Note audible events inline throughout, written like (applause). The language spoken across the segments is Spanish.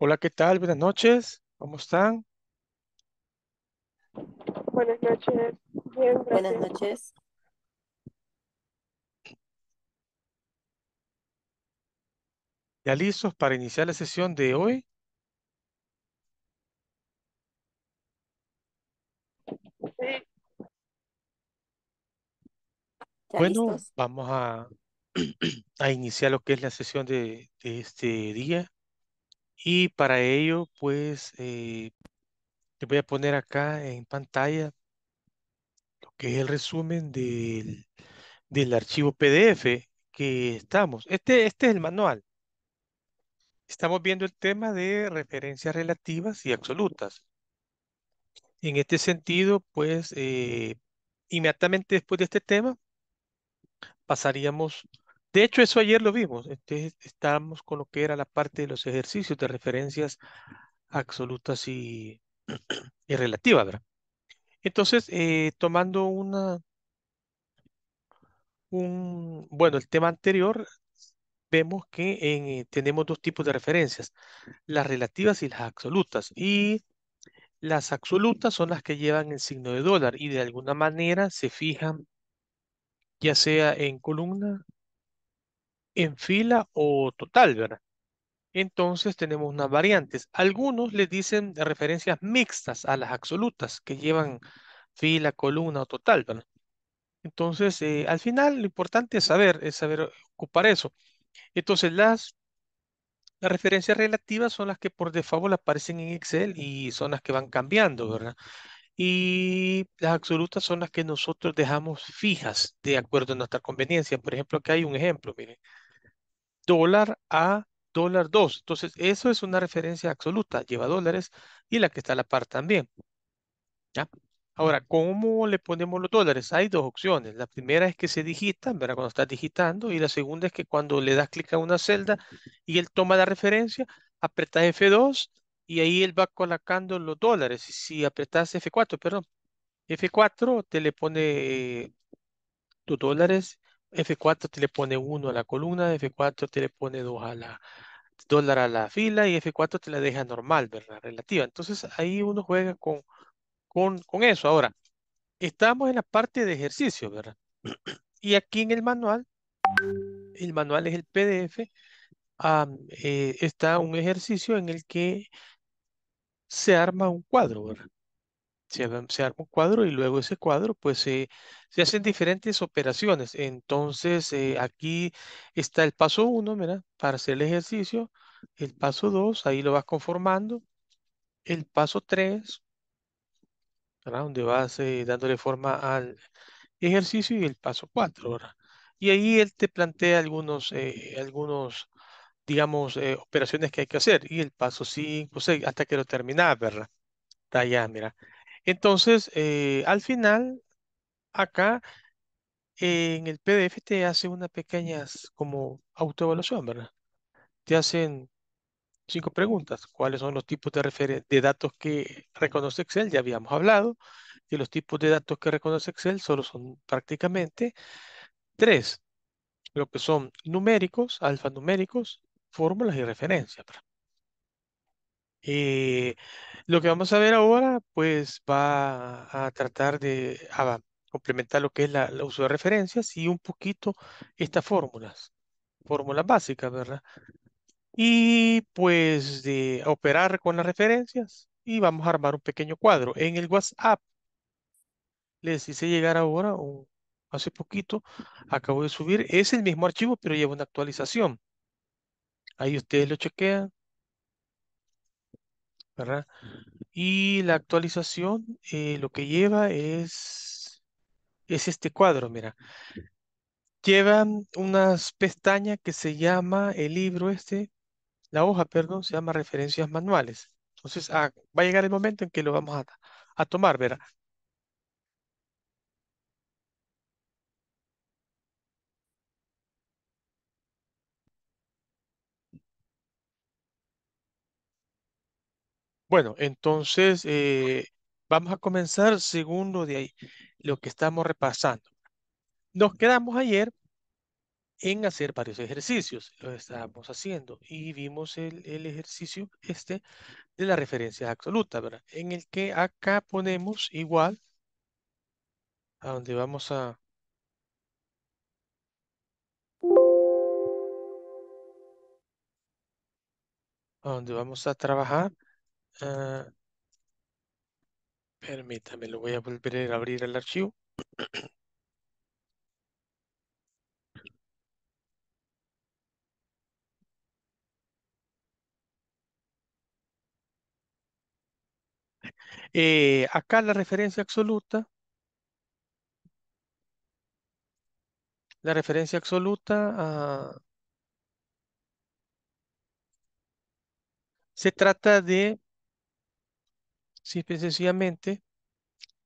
Hola, ¿qué tal? Buenas noches. ¿Cómo están? Buenas noches. Buenas noches. ¿Ya listos para iniciar la sesión de hoy? Sí. Bueno, vamos a, (clears throat) a, iniciar lo que es la sesión de, de este día. Y para ello, pues, eh, te voy a poner acá en pantalla lo que es el resumen del, archivo PDF que estamos. Este, este es el manual. Estamos viendo el tema de referencias relativas y absolutas. En este sentido, pues, eh, inmediatamente después de este tema, pasaríamos de hecho, eso ayer lo vimos. Entonces, este, estábamos con lo que era la parte de los ejercicios de referencias absolutas y, (clears throat) relativas, ¿verdad? Entonces, eh, tomando una, un, bueno, el tema anterior, vemos que eh, tenemos dos tipos de referencias, las relativas y las absolutas. Y las absolutas son las que llevan el signo de dólar y de alguna manera se fijan ya sea en columna en fila o total, ¿verdad? Entonces tenemos unas variantes. Algunos les dicen referencias mixtas a las absolutas que llevan fila, columna o total, ¿verdad? Entonces, eh, al final lo importante es saber, es saber ocupar eso. Entonces, las, las referencias relativas son las que por default aparecen en Excel y son las que van cambiando, ¿verdad? Y las absolutas son las que nosotros dejamos fijas de acuerdo a nuestra conveniencia. Por ejemplo, aquí hay un ejemplo, miren dólar a dólar 2. Entonces, eso es una referencia absoluta, lleva dólares y la que está a la par también. ¿Ya? Ahora, ¿cómo le ponemos los dólares? Hay dos opciones. La primera es que se digitan, ¿verdad? Cuando estás digitando. Y la segunda es que cuando le das clic a una celda y él toma la referencia, apretas F2 y ahí él va colocando los dólares. y Si apretas F4, perdón, F4 te le pone tus dólares F4 te le pone 1 a la columna, F4 te le pone 2 a la dólar a la fila y F4 te la deja normal, ¿verdad? Relativa. Entonces ahí uno juega con, con, eso. Ahora, estamos en la parte de ejercicio, ¿verdad? (clears throat) Y aquí en el manual, el manual es el PDF, eh, está un ejercicio en el que se arma un cuadro, ¿verdad? se, arma un cuadro y luego ese cuadro, pues se hacen diferentes operaciones. Entonces, eh, aquí está el paso 1, mira, para hacer el ejercicio. El paso 2, ahí lo vas conformando. El paso 3, donde vas eh, dándole forma al ejercicio. Y el paso 4, Y ahí él te plantea algunos, eh, algunos digamos, operaciones que hay que hacer. Y el paso 5, hasta que lo terminas, ¿verdad? Está allá, mira. Entonces, eh, al final, acá en el PDF te hace unas pequeñas como autoevaluación, ¿verdad? Te hacen cinco preguntas. ¿Cuáles son los tipos de, de datos que reconoce Excel? Ya habíamos hablado de los tipos de datos que reconoce Excel solo son prácticamente tres, lo que son numéricos, alfanuméricos, fórmulas y referencias. ¿verdad? Eh, lo que vamos a ver ahora, pues va a tratar de complementar lo que es el uso de referencias y un poquito estas fórmulas, fórmulas básicas, ¿verdad? Y pues de operar con las referencias y vamos a armar un pequeño cuadro. En el WhatsApp les hice llegar ahora, o hace poquito, acabo de subir, es el mismo archivo, pero lleva una actualización. Ahí ustedes lo chequean ¿verdad? Y la actualización eh, lo que lleva es, es este cuadro, mira. Lleva unas pestañas que se llama el libro este, la hoja, perdón, se llama referencias manuales. Entonces, ah, va a llegar el momento en que lo vamos a, a tomar, ¿verdad? Bueno, entonces eh, vamos a comenzar segundo de ahí, lo que estamos repasando. Nos quedamos ayer en hacer varios ejercicios, lo estábamos haciendo y vimos el, ejercicio este de la referencia absoluta, ¿verdad? En el que acá ponemos igual a donde vamos a... a donde vamos a trabajar Ah, permítame, lo voy a volver a abrir el archivo. Eh, acá la referencia absoluta. La referencia absoluta ah, se trata de Sí, y sencillamente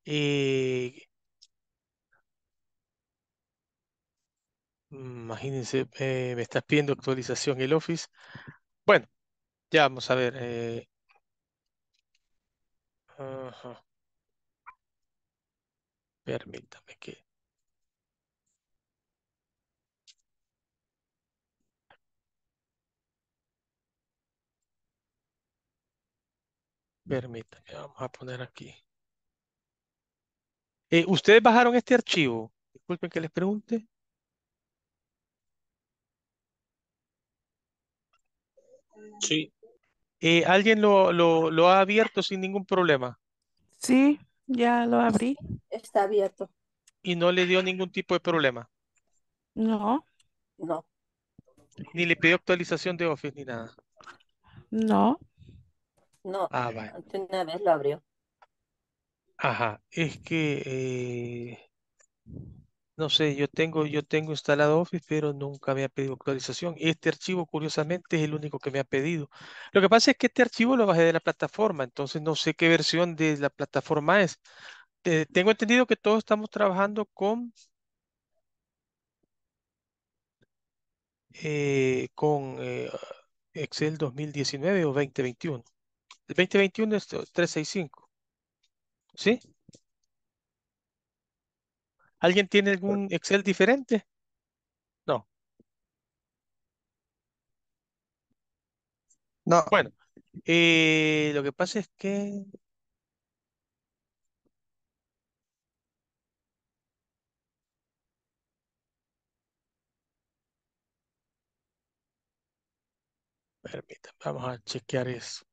eh, imagínense, eh, me estás pidiendo actualización el Office. Bueno, ya vamos a ver. Eh, Permítame que Permítanme, vamos a poner aquí. Eh, ¿Ustedes bajaron este archivo? Disculpen que les pregunte. Sí. Eh, ¿Alguien lo, lo, ha abierto sin ningún problema? Sí, ya lo abrí. Está abierto. ¿Y no le dio ningún tipo de problema? No. No. ¿Ni le pidió actualización de Office ni nada? No. No, antes ah, una vez lo abrió. Ajá, es que eh, no sé, yo tengo, yo tengo instalado Office, pero nunca me ha pedido actualización. y Este archivo, curiosamente, es el único que me ha pedido. Lo que pasa es que este archivo lo bajé de la plataforma, entonces no sé qué versión de la plataforma es. Eh, tengo entendido que todos estamos trabajando con eh, con Excel 2019 o 2021 el 2021 es 365. ¿Sí? ¿Alguien tiene algún Excel diferente? No. No. Bueno, eh, lo que pasa es que... permítanme vamos a chequear eso.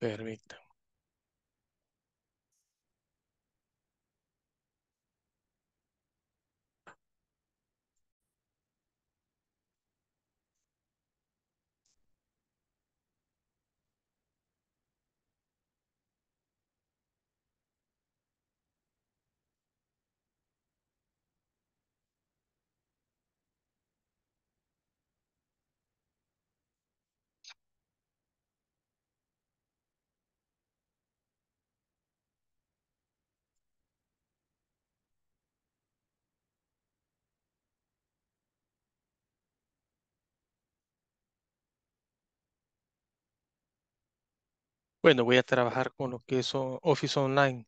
permita Bueno, voy a trabajar con lo que es Office Online.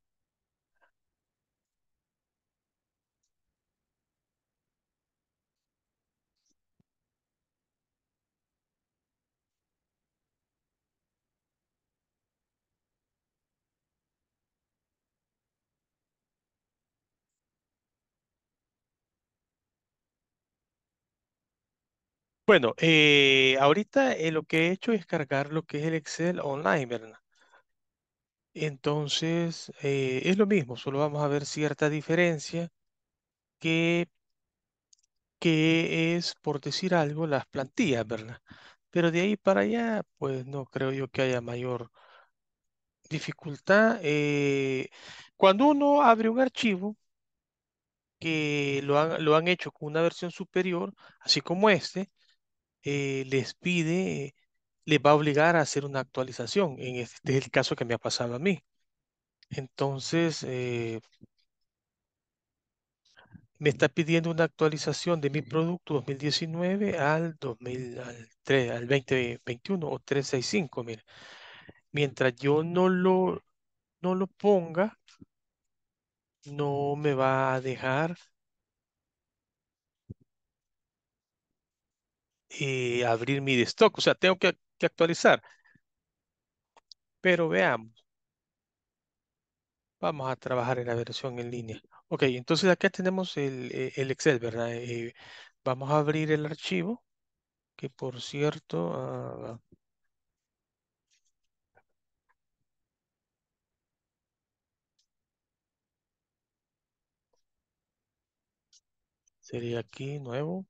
Bueno, eh, ahorita eh, lo que he hecho es cargar lo que es el Excel online, ¿verdad? Entonces, eh, es lo mismo, solo vamos a ver cierta diferencia que, que es, por decir algo, las plantillas, ¿verdad? Pero de ahí para allá, pues no creo yo que haya mayor dificultad. Eh, cuando uno abre un archivo que lo han, hecho con una versión superior, así como este, eh, les pide le va a obligar a hacer una actualización. En este es el caso que me ha pasado a mí. Entonces, eh, me está pidiendo una actualización de mi producto 2019 al, 2000, al, 2021 o 365. Mira. Mientras yo no lo, no lo ponga, no me va a dejar eh, abrir mi stock. O sea, tengo que actualizar. Pero veamos. Vamos a trabajar en la versión en línea. Ok, entonces acá tenemos el, eh, el Excel, ¿verdad? Eh, vamos a abrir el archivo, que por cierto... Ah, sería aquí nuevo.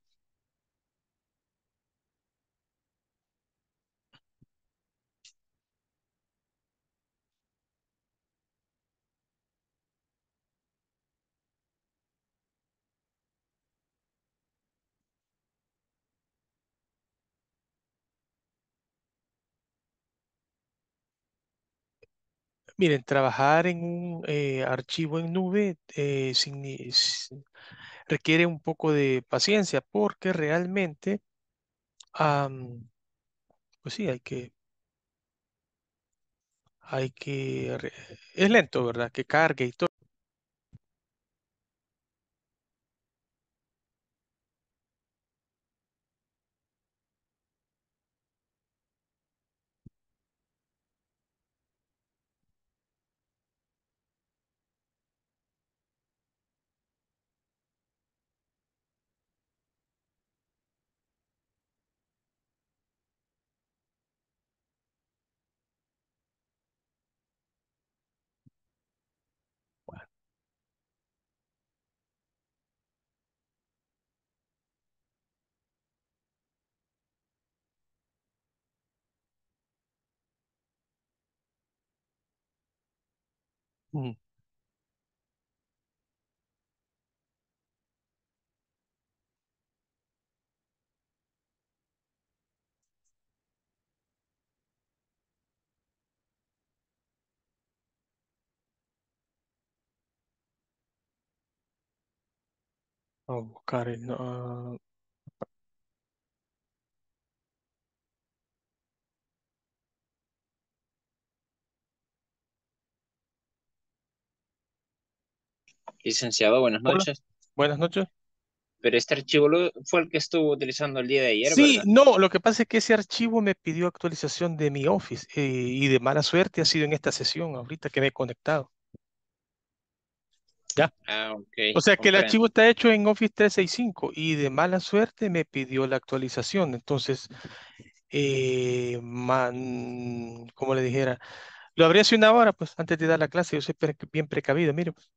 Miren, trabajar en un eh, archivo en nube eh, requiere un poco de paciencia porque realmente, pues sí, hay que, hay que, es lento, ¿verdad? Que cargue y todo. Mhm. Oh, Karen. Uh, Licenciado, buenas noches. Buenas noches. Pero este archivo fue el que estuvo utilizando el día de ayer. Sí, no, lo que pasa es que ese archivo me pidió actualización de mi Office eh, y de mala suerte ha sido en esta sesión, ahorita que me he conectado. ¿Ya? Ah, okay, o sea que el archivo está hecho en Office 365 y de mala suerte me pidió la actualización. Entonces, eh, como le dijera, lo habría sido una hora pues antes de dar la clase, yo soy bien precavido, mire. Pues.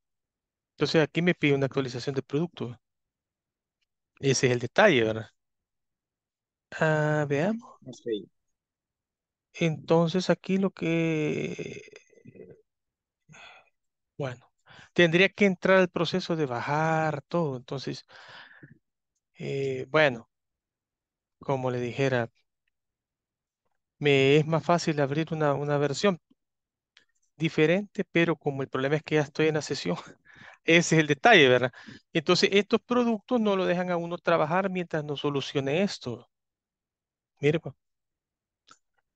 Entonces aquí me pide una actualización de producto. Ese es el detalle, ¿verdad? Ah, veamos. Entonces aquí lo que... Bueno, tendría que entrar al proceso de bajar todo. Entonces, eh, bueno, como le dijera, me es más fácil abrir una, una versión diferente, pero como el problema es que ya estoy en la sesión, (laughs) Ese es el detalle, ¿verdad? Entonces, estos productos no lo dejan a uno trabajar mientras no solucione esto. Mire, pues,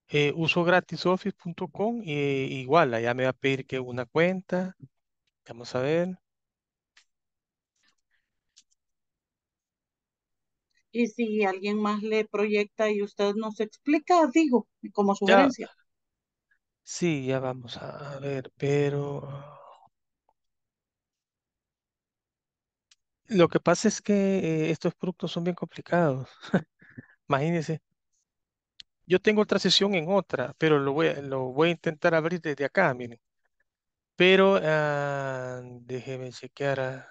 eh, uso gratisoffice.com y eh, igual, allá me va a pedir que una cuenta. Vamos a ver. Y si alguien más le proyecta y usted nos explica, digo, como sugerencia. Sí, ya vamos a ver, pero... Lo que pasa es que eh, estos productos son bien complicados. (laughs) Imagínense. Yo tengo otra sesión en otra, pero lo voy, a- intentar abrir desde acá, miren. Pero déjenme ah, déjeme chequear. Ah.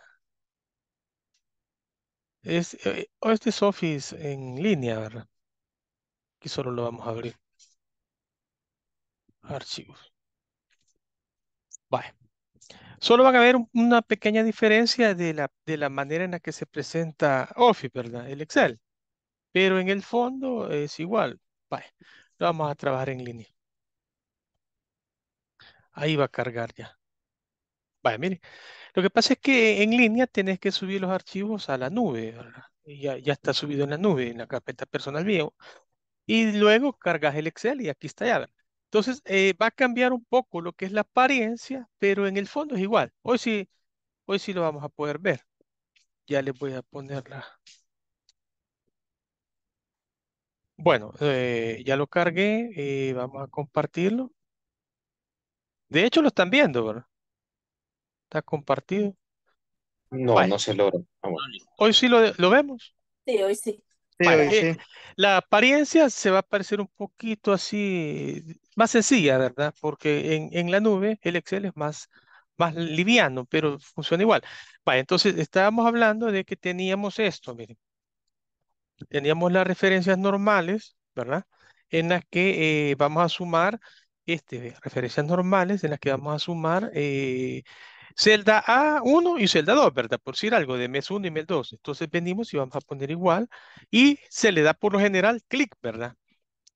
Es, eh, oh, este es Office en línea, ¿verdad? Aquí solo lo vamos a abrir. Archivos. Bye. Solo van a haber una pequeña diferencia de la, de la manera en la que se presenta Office, ¿verdad? El Excel. Pero en el fondo es igual. vamos a trabajar en línea. Ahí va a cargar ya. Vaya, mire. Lo que pasa es que en línea tenés que subir los archivos a la nube, ¿verdad? ya, ya está subido en la nube, en la carpeta personal View Y luego cargas el Excel y aquí está ya. Entonces, eh, va a cambiar un poco lo que es la apariencia, pero en el fondo es igual. Hoy sí, hoy sí lo vamos a poder ver. Ya les voy a poner la... Bueno, eh, ya lo cargué. Eh, vamos a compartirlo. De hecho, lo están viendo, ¿verdad? Está compartido. No, no se logra. Hoy sí lo, lo vemos. Sí, hoy sí la apariencia se va a parecer un poquito así, más sencilla, ¿verdad? Porque en, la nube el Excel es más, más liviano, pero funciona igual. Vale, entonces estábamos hablando de que teníamos esto, miren. Teníamos las referencias normales, ¿verdad? En las que eh, vamos a sumar, este, referencias normales en las que vamos a sumar eh, celda A1 y celda 2, ¿verdad? Por decir algo, de mes 1 y mes 2. Entonces venimos y vamos a poner igual y se le da por lo general clic, ¿verdad?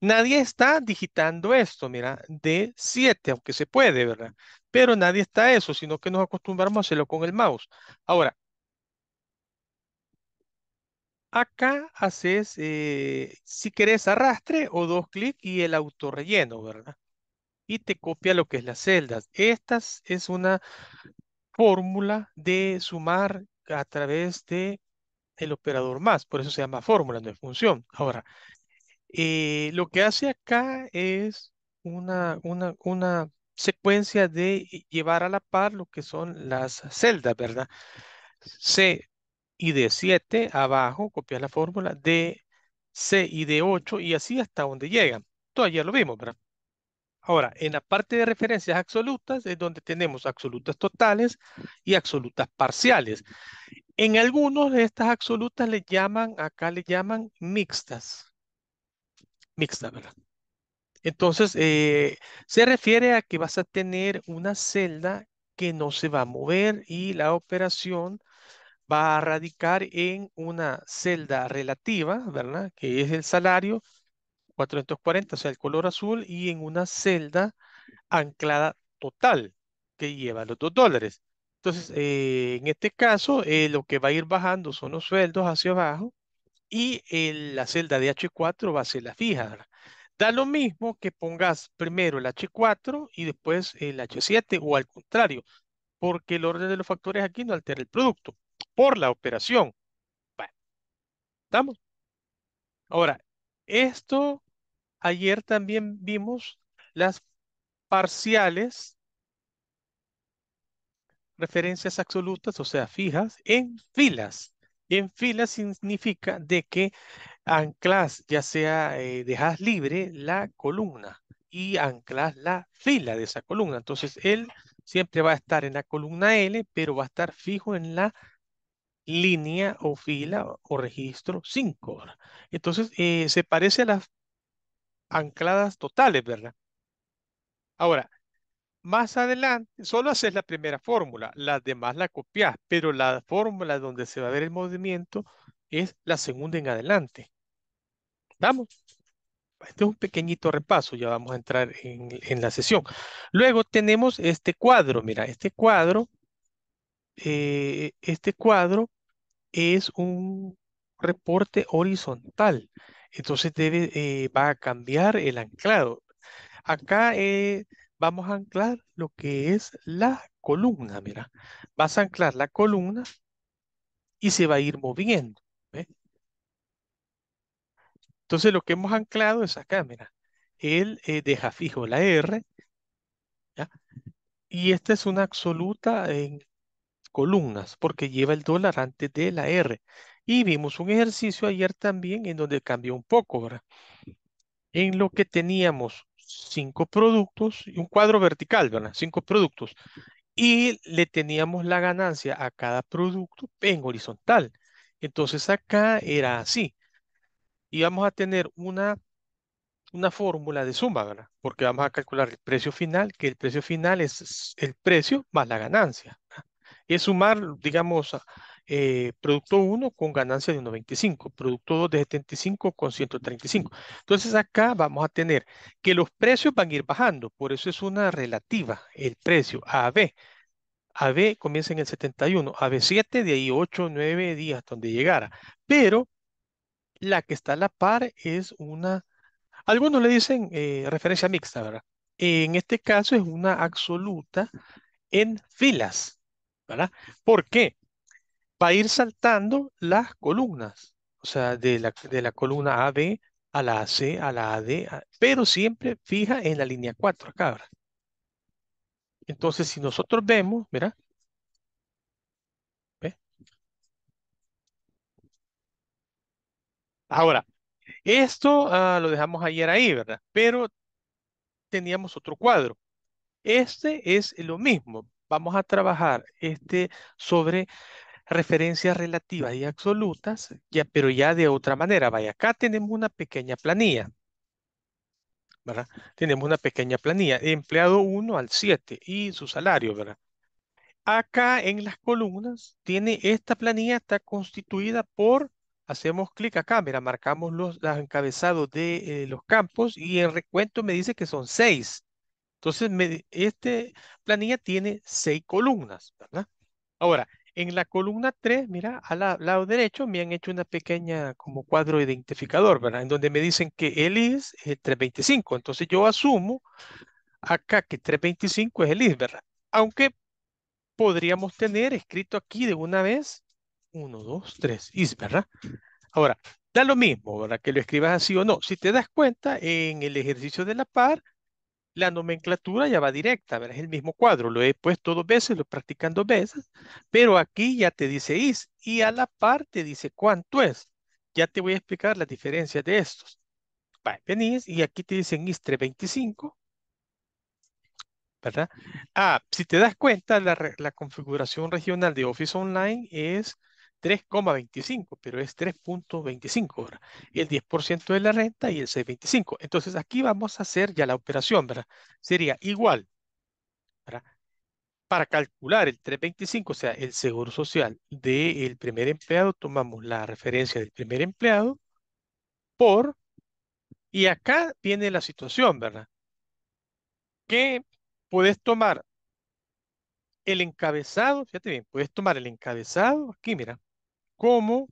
Nadie está digitando esto, mira, de 7, aunque se puede, ¿verdad? Pero nadie está eso, sino que nos acostumbramos a hacerlo con el mouse. Ahora, acá haces, eh, si querés, arrastre o dos clic y el autorrelleno, ¿verdad? Y te copia lo que es las celdas. Esta es una fórmula de sumar a través de el operador más, por eso se llama fórmula, no es función. Ahora, eh, lo que hace acá es una, una, una secuencia de llevar a la par lo que son las celdas, ¿verdad? C y d 7 abajo, copiar la fórmula de C y d 8 y así hasta donde llegan. Todavía lo vimos, ¿verdad? Ahora, en la parte de referencias absolutas es donde tenemos absolutas totales y absolutas parciales. En algunos de estas absolutas le llaman, acá le llaman mixtas. Mixta, ¿verdad? Entonces, eh, se refiere a que vas a tener una celda que no se va a mover y la operación va a radicar en una celda relativa, ¿verdad? Que es el salario, 440, o sea, el color azul, y en una celda anclada total, que lleva los 2 dólares. Entonces, eh, en este caso, eh, lo que va a ir bajando son los sueldos hacia abajo y eh, la celda de H4 va a ser la fija. Da lo mismo que pongas primero el H4 y después el H7 o al contrario, porque el orden de los factores aquí no altera el producto por la operación. ¿estamos? Ahora, esto ayer también vimos las parciales, referencias absolutas, o sea, fijas, en filas. En filas significa de que anclas, ya sea, eh, dejas libre la columna y anclas la fila de esa columna. Entonces, él siempre va a estar en la columna L, pero va a estar fijo en la línea o fila o registro 5. Entonces, eh, se parece a las ancladas totales, ¿verdad? Ahora, más adelante, solo haces la primera fórmula, las demás la copias, pero la fórmula donde se va a ver el movimiento es la segunda en adelante. ¿Vamos? Este es un pequeñito repaso, ya vamos a entrar en la sesión. Luego tenemos este cuadro, mira, este cuadro eh, este cuadro es un reporte horizontal, entonces debe, eh, va a cambiar el anclado. Acá eh, vamos a anclar lo que es la columna, mira. Vas a anclar la columna y se va a ir moviendo. Entonces lo que hemos anclado es acá, mira. Él deja fijo la R. Y esta es una absoluta en columnas porque lleva el dólar antes de la R. Y vimos un ejercicio ayer también en donde cambió un poco, ¿verdad? En lo que teníamos cinco productos y un cuadro vertical, ¿verdad? Cinco productos. Y le teníamos la ganancia a cada producto en horizontal. Entonces acá era así. Y vamos a tener una, una fórmula de suma, ¿verdad? Porque vamos a calcular el precio final, que el precio final es el precio más la ganancia es sumar, digamos, eh, producto 1 con ganancia de 95, producto 2 de 75 con 135. Entonces acá vamos a tener que los precios van a ir bajando, por eso es una relativa el precio A a B. A B comienza en el 71, A B 7, de ahí 8, 9 días donde llegara. Pero la que está a la par es una, algunos le dicen eh, referencia mixta, ¿verdad? En este caso es una absoluta en filas. ¿verdad? ¿Por qué? Va a ir saltando las columnas, o sea, de la, de la columna AB a la AC, a la AD, pero siempre fija en la línea 4 acá, ¿verdad? Entonces, si nosotros vemos, ¿Verdad? ¿ve? Ahora, esto ah, lo dejamos ayer ahí, ¿verdad? Pero teníamos otro cuadro. Este es lo mismo vamos a trabajar este sobre referencias relativas y absolutas, ya, pero ya de otra manera. Vaya, acá tenemos una pequeña planilla. ¿verdad? Tenemos una pequeña planilla, empleado 1 al 7 y su salario, ¿verdad? Acá en las columnas tiene esta planilla, está constituida por, hacemos clic acá, mira, marcamos los, los encabezados de eh, los campos y el recuento me dice que son 6. Entonces, este planilla tiene seis columnas, ¿verdad? Ahora, en la columna 3, mira, al lado derecho me han hecho una pequeña como cuadro identificador, ¿verdad? En donde me dicen que el is es 325. Entonces yo asumo acá que 325 es el is, ¿verdad? Aunque podríamos tener escrito aquí de una vez 1, 2, 3 is, ¿verdad? Ahora, da lo mismo, ¿verdad? Que lo escribas así o no. Si te das cuenta, en el ejercicio de la par, la nomenclatura ya va directa, es el mismo cuadro, lo he puesto dos veces, lo practican dos veces, pero aquí ya te dice is y a la parte dice cuánto es. Ya te voy a explicar la diferencia de estos. venís y aquí te dicen is 325, ¿verdad? Ah, si te das cuenta, la configuración regional de Office Online es 3,25, pero es 3.25, ¿verdad? El 10% de la renta y el 6.25. Entonces aquí vamos a hacer ya la operación, ¿verdad? Sería igual, ¿verdad? Para calcular el 3.25, o sea, el seguro social del primer empleado, tomamos la referencia del primer empleado por, y acá viene la situación, ¿verdad? Que puedes tomar el encabezado, fíjate bien, puedes tomar el encabezado, aquí mira, como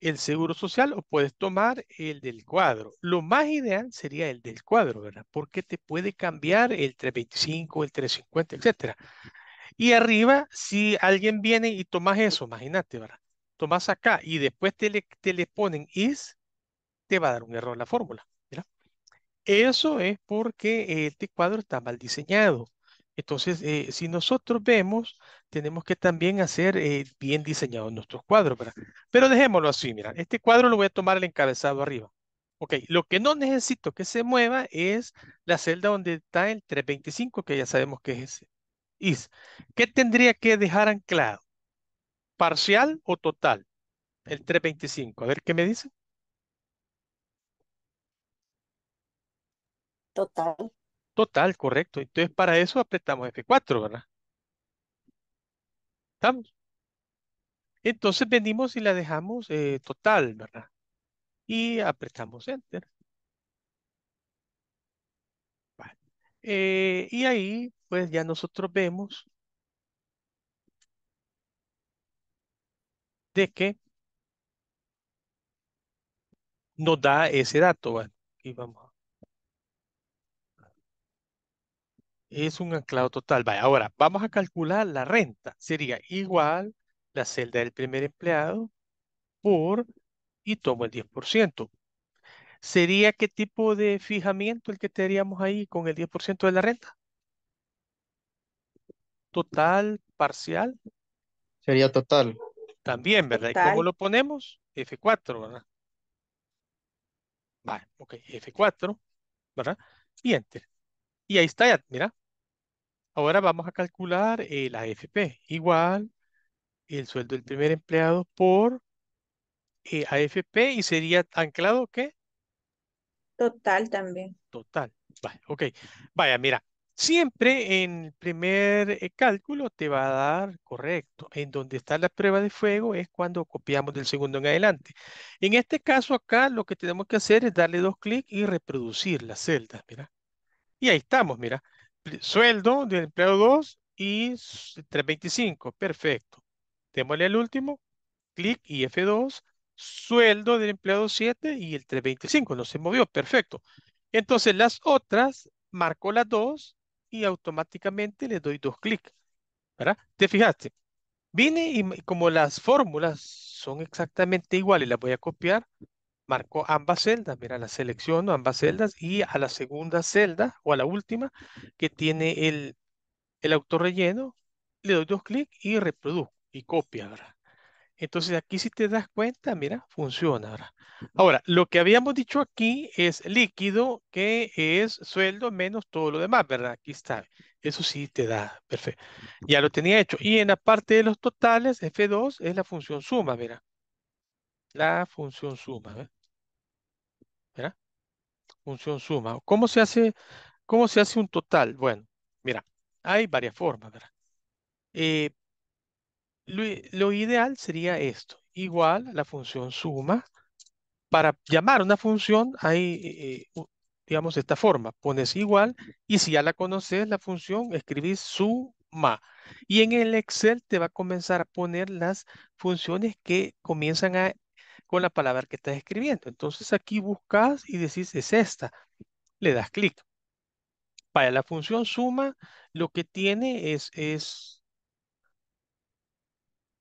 el seguro social o puedes tomar el del cuadro. Lo más ideal sería el del cuadro, ¿verdad? Porque te puede cambiar el 325, el 350, etc. Y arriba, si alguien viene y tomas eso, imagínate, ¿verdad? Tomas acá y después te le, te le ponen is, te va a dar un error la fórmula. ¿verdad? Eso es porque este cuadro está mal diseñado. Entonces, eh, si nosotros vemos, tenemos que también hacer eh, bien diseñados nuestros cuadros, ¿verdad? Pero dejémoslo así, mira, este cuadro lo voy a tomar el encabezado arriba. Ok, lo que no necesito que se mueva es la celda donde está el 325, que ya sabemos que es ese. ¿Qué tendría que dejar anclado? ¿Parcial o total? El 325. A ver, ¿qué me dice? Total. Total, correcto. Entonces, para eso apretamos F4, ¿verdad? ¿Estamos? Entonces venimos y la dejamos eh, total, ¿verdad? Y apretamos Enter. Vale. Eh, y ahí, pues ya nosotros vemos de que nos da ese dato, ¿vale? Y vamos es un anclado total. Vaya, ahora vamos a calcular la renta. Sería igual la celda del primer empleado por y tomo el 10%. ¿Sería qué tipo de fijamiento el que tendríamos ahí con el 10% de la renta? ¿Total, parcial? Sería total. También, ¿verdad? ¿Y cómo lo ponemos? F4, ¿verdad? Vale, ok, F4, ¿verdad? Y enter. Y ahí está ya, mira, Ahora vamos a calcular el eh, AFP. Igual el sueldo del primer empleado por eh, AFP y sería anclado ¿qué? Total también. Total. Vale, ok. Vaya, mira. Siempre en el primer eh, cálculo te va a dar correcto. En donde está la prueba de fuego es cuando copiamos del segundo en adelante. En este caso acá lo que tenemos que hacer es darle dos clics y reproducir las celdas, mira. Y ahí estamos, mira sueldo del empleado 2 y 325. Perfecto. Démosle al último. Clic y F2. Sueldo del empleado 7 y el 325. No se movió. Perfecto. Entonces las otras marco las dos y automáticamente le doy dos clics. ¿Verdad? ¿Te fijaste? Vine y como las fórmulas son exactamente iguales, las voy a copiar marcó ambas celdas, mira, la selecciono ambas celdas y a la segunda celda o a la última que tiene el, el autorrelleno, le doy dos clics y reproduzco y copia, ¿verdad? Entonces aquí si te das cuenta, mira, funciona. ¿verdad? Ahora, lo que habíamos dicho aquí es líquido, que es sueldo menos todo lo demás, ¿verdad? Aquí está. Eso sí te da, perfecto. Ya lo tenía hecho. Y en la parte de los totales, F2 es la función suma, mira. La función suma. ¿verdad? función suma. ¿Cómo se hace, cómo se hace un total? Bueno, mira, hay varias formas, eh, lo, ideal sería esto, igual la función suma. Para llamar una función hay, eh, eh, digamos, esta forma. Pones igual y si ya la conoces, la función, escribís suma. Y en el Excel te va a comenzar a poner las funciones que comienzan a con la palabra que estás escribiendo. Entonces aquí buscas y decís, es esta. Le das clic. Para la función suma, lo que tiene es, es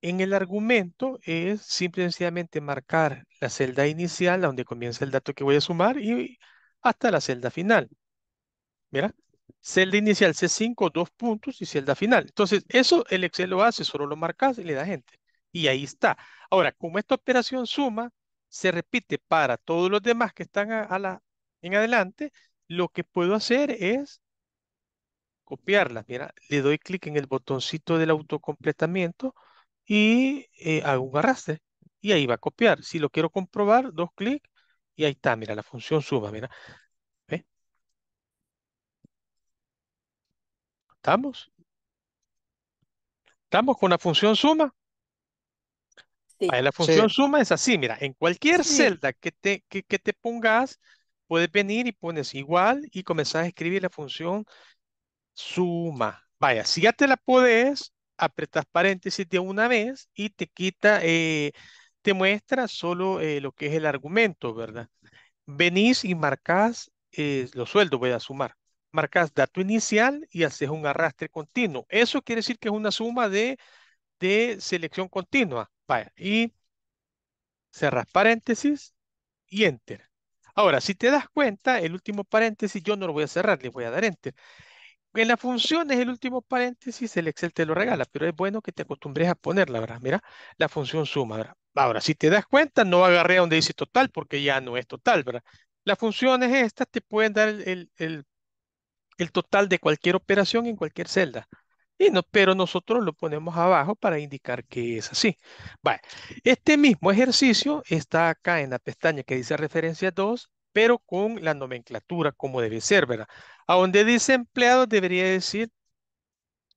en el argumento es simple y sencillamente marcar la celda inicial, donde comienza el dato que voy a sumar, y hasta la celda final. Mira, celda inicial C5, dos puntos, y celda final. Entonces, eso el Excel lo hace, solo lo marcas y le da gente y ahí está. Ahora, como esta operación suma se repite para todos los demás que están a, la, en adelante, lo que puedo hacer es copiarla, Mira, le doy clic en el botoncito del autocompletamiento y eh, hago un arrastre y ahí va a copiar. Si lo quiero comprobar, dos clic y ahí está, mira, la función suma, mira. ¿Estamos? ¿Estamos con la función suma? La función suma es así, mira, en cualquier celda que te, que, te pongas, puedes venir y pones igual y comenzás a escribir la función suma. Vaya, si ya te la podés, apretas paréntesis de una vez y te quita, eh, te muestra solo eh, lo que es el argumento, ¿verdad? Venís y marcas eh, los sueldos, voy a sumar. Marcas dato inicial y haces un arrastre continuo. Eso quiere decir que es una suma de, de selección continua. Vaya, y cerras paréntesis y enter. Ahora, si te das cuenta, el último paréntesis yo no lo voy a cerrar, le voy a dar enter. En las funciones, el último paréntesis, el Excel te lo regala, pero es bueno que te acostumbres a ponerla, ¿verdad? Mira, la función suma, Ahora, si te das cuenta, no agarré donde dice total, porque ya no es total, ¿verdad? Las funciones estas te pueden dar el, el total de cualquier operación en cualquier celda pero nosotros lo ponemos abajo para indicar que es así. Vale. Este mismo ejercicio está acá en la pestaña que dice referencia 2, pero con la nomenclatura como debe ser, ¿verdad? A donde dice empleado debería decir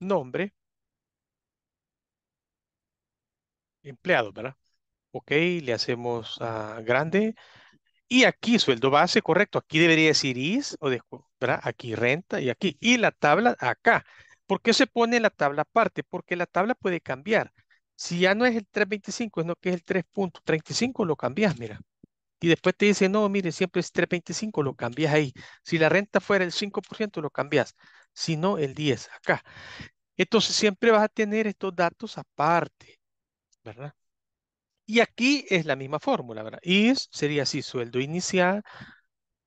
nombre. Empleado, ¿verdad? Ok, le hacemos a ah, grande. Y aquí sueldo base, correcto. Aquí debería decir is, o ¿verdad? Aquí renta y aquí. Y la tabla acá. ¿Por qué se pone la tabla aparte? Porque la tabla puede cambiar. Si ya no es el 325, no que es el 3.35, lo cambias, mira. Y después te dice, no, mire, siempre es 3.25, lo cambias ahí. Si la renta fuera el 5%, lo cambias. Si no, el 10, acá. Entonces siempre vas a tener estos datos aparte, ¿verdad? Y aquí es la misma fórmula, ¿verdad? Y sería así, sueldo inicial,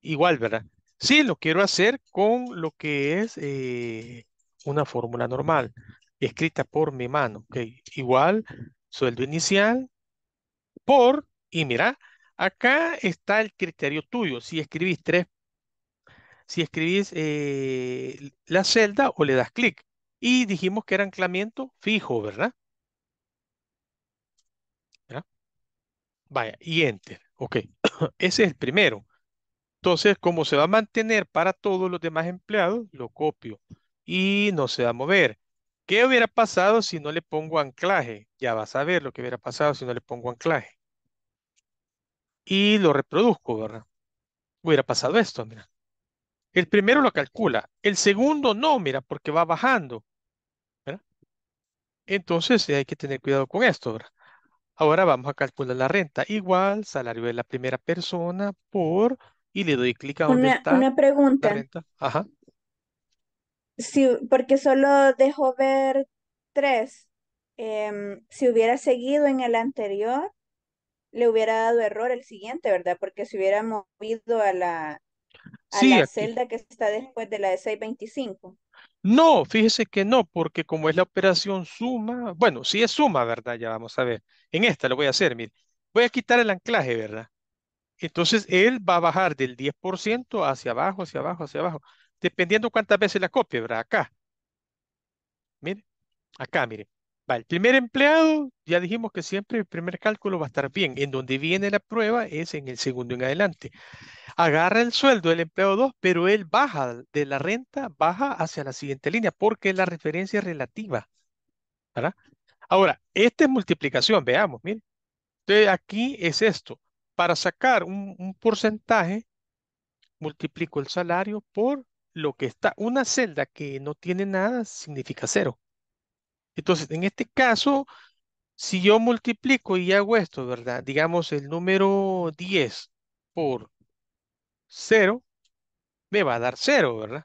igual, ¿verdad? Sí, lo quiero hacer con lo que es eh, una fórmula normal, escrita por mi mano, ¿ok? Igual, sueldo inicial por, y mira, acá está el criterio tuyo, si escribís tres, si escribís eh, la celda o le das clic. Y dijimos que era anclamiento fijo, ¿verdad? Vaya, y enter, ok, (coughs) ese es el primero. Entonces, como se va a mantener para todos los demás empleados, lo copio y no se va a mover. ¿Qué hubiera pasado si no le pongo anclaje? Ya vas a ver lo que hubiera pasado si no le pongo anclaje. Y lo reproduzco, ¿verdad? Hubiera pasado esto, mira. El primero lo calcula, el segundo no, mira, porque va bajando. ¿verdad? Entonces hay que tener cuidado con esto, ¿verdad? Ahora vamos a calcular la renta. Igual, salario de la primera persona por... Y le doy clic a donde una, Una pregunta. Ajá. Sí, porque solo dejó ver tres. Em, si hubiera seguido en el anterior, le hubiera dado error el siguiente, ¿verdad? Porque se hubiera movido a la, la celda que está después de la de 625. No, fíjese que no, porque como es la operación suma, bueno, sí es suma, ¿verdad? Ya vamos a ver. En esta lo voy a hacer, mire. Voy a quitar el anclaje, ¿verdad? Entonces él va a bajar del 10% hacia abajo, hacia abajo, hacia abajo dependiendo cuántas veces la copia, ¿verdad? Acá. Mire, acá, mire. el primer empleado, ya dijimos que siempre el primer cálculo va a estar bien. En donde viene la prueba es en el segundo en adelante. Agarra el sueldo del empleado 2, pero él baja de la renta, baja hacia la siguiente línea, porque la referencia relativa. ¿verdad? Ahora, esta es multiplicación, veamos, mire. Entonces aquí es esto. Para sacar un porcentaje, multiplico el salario por lo que está, una celda que no tiene nada significa cero. Entonces, en este caso, si yo multiplico y hago esto, ¿verdad? Digamos el número 10 por cero me va a dar cero, ¿verdad?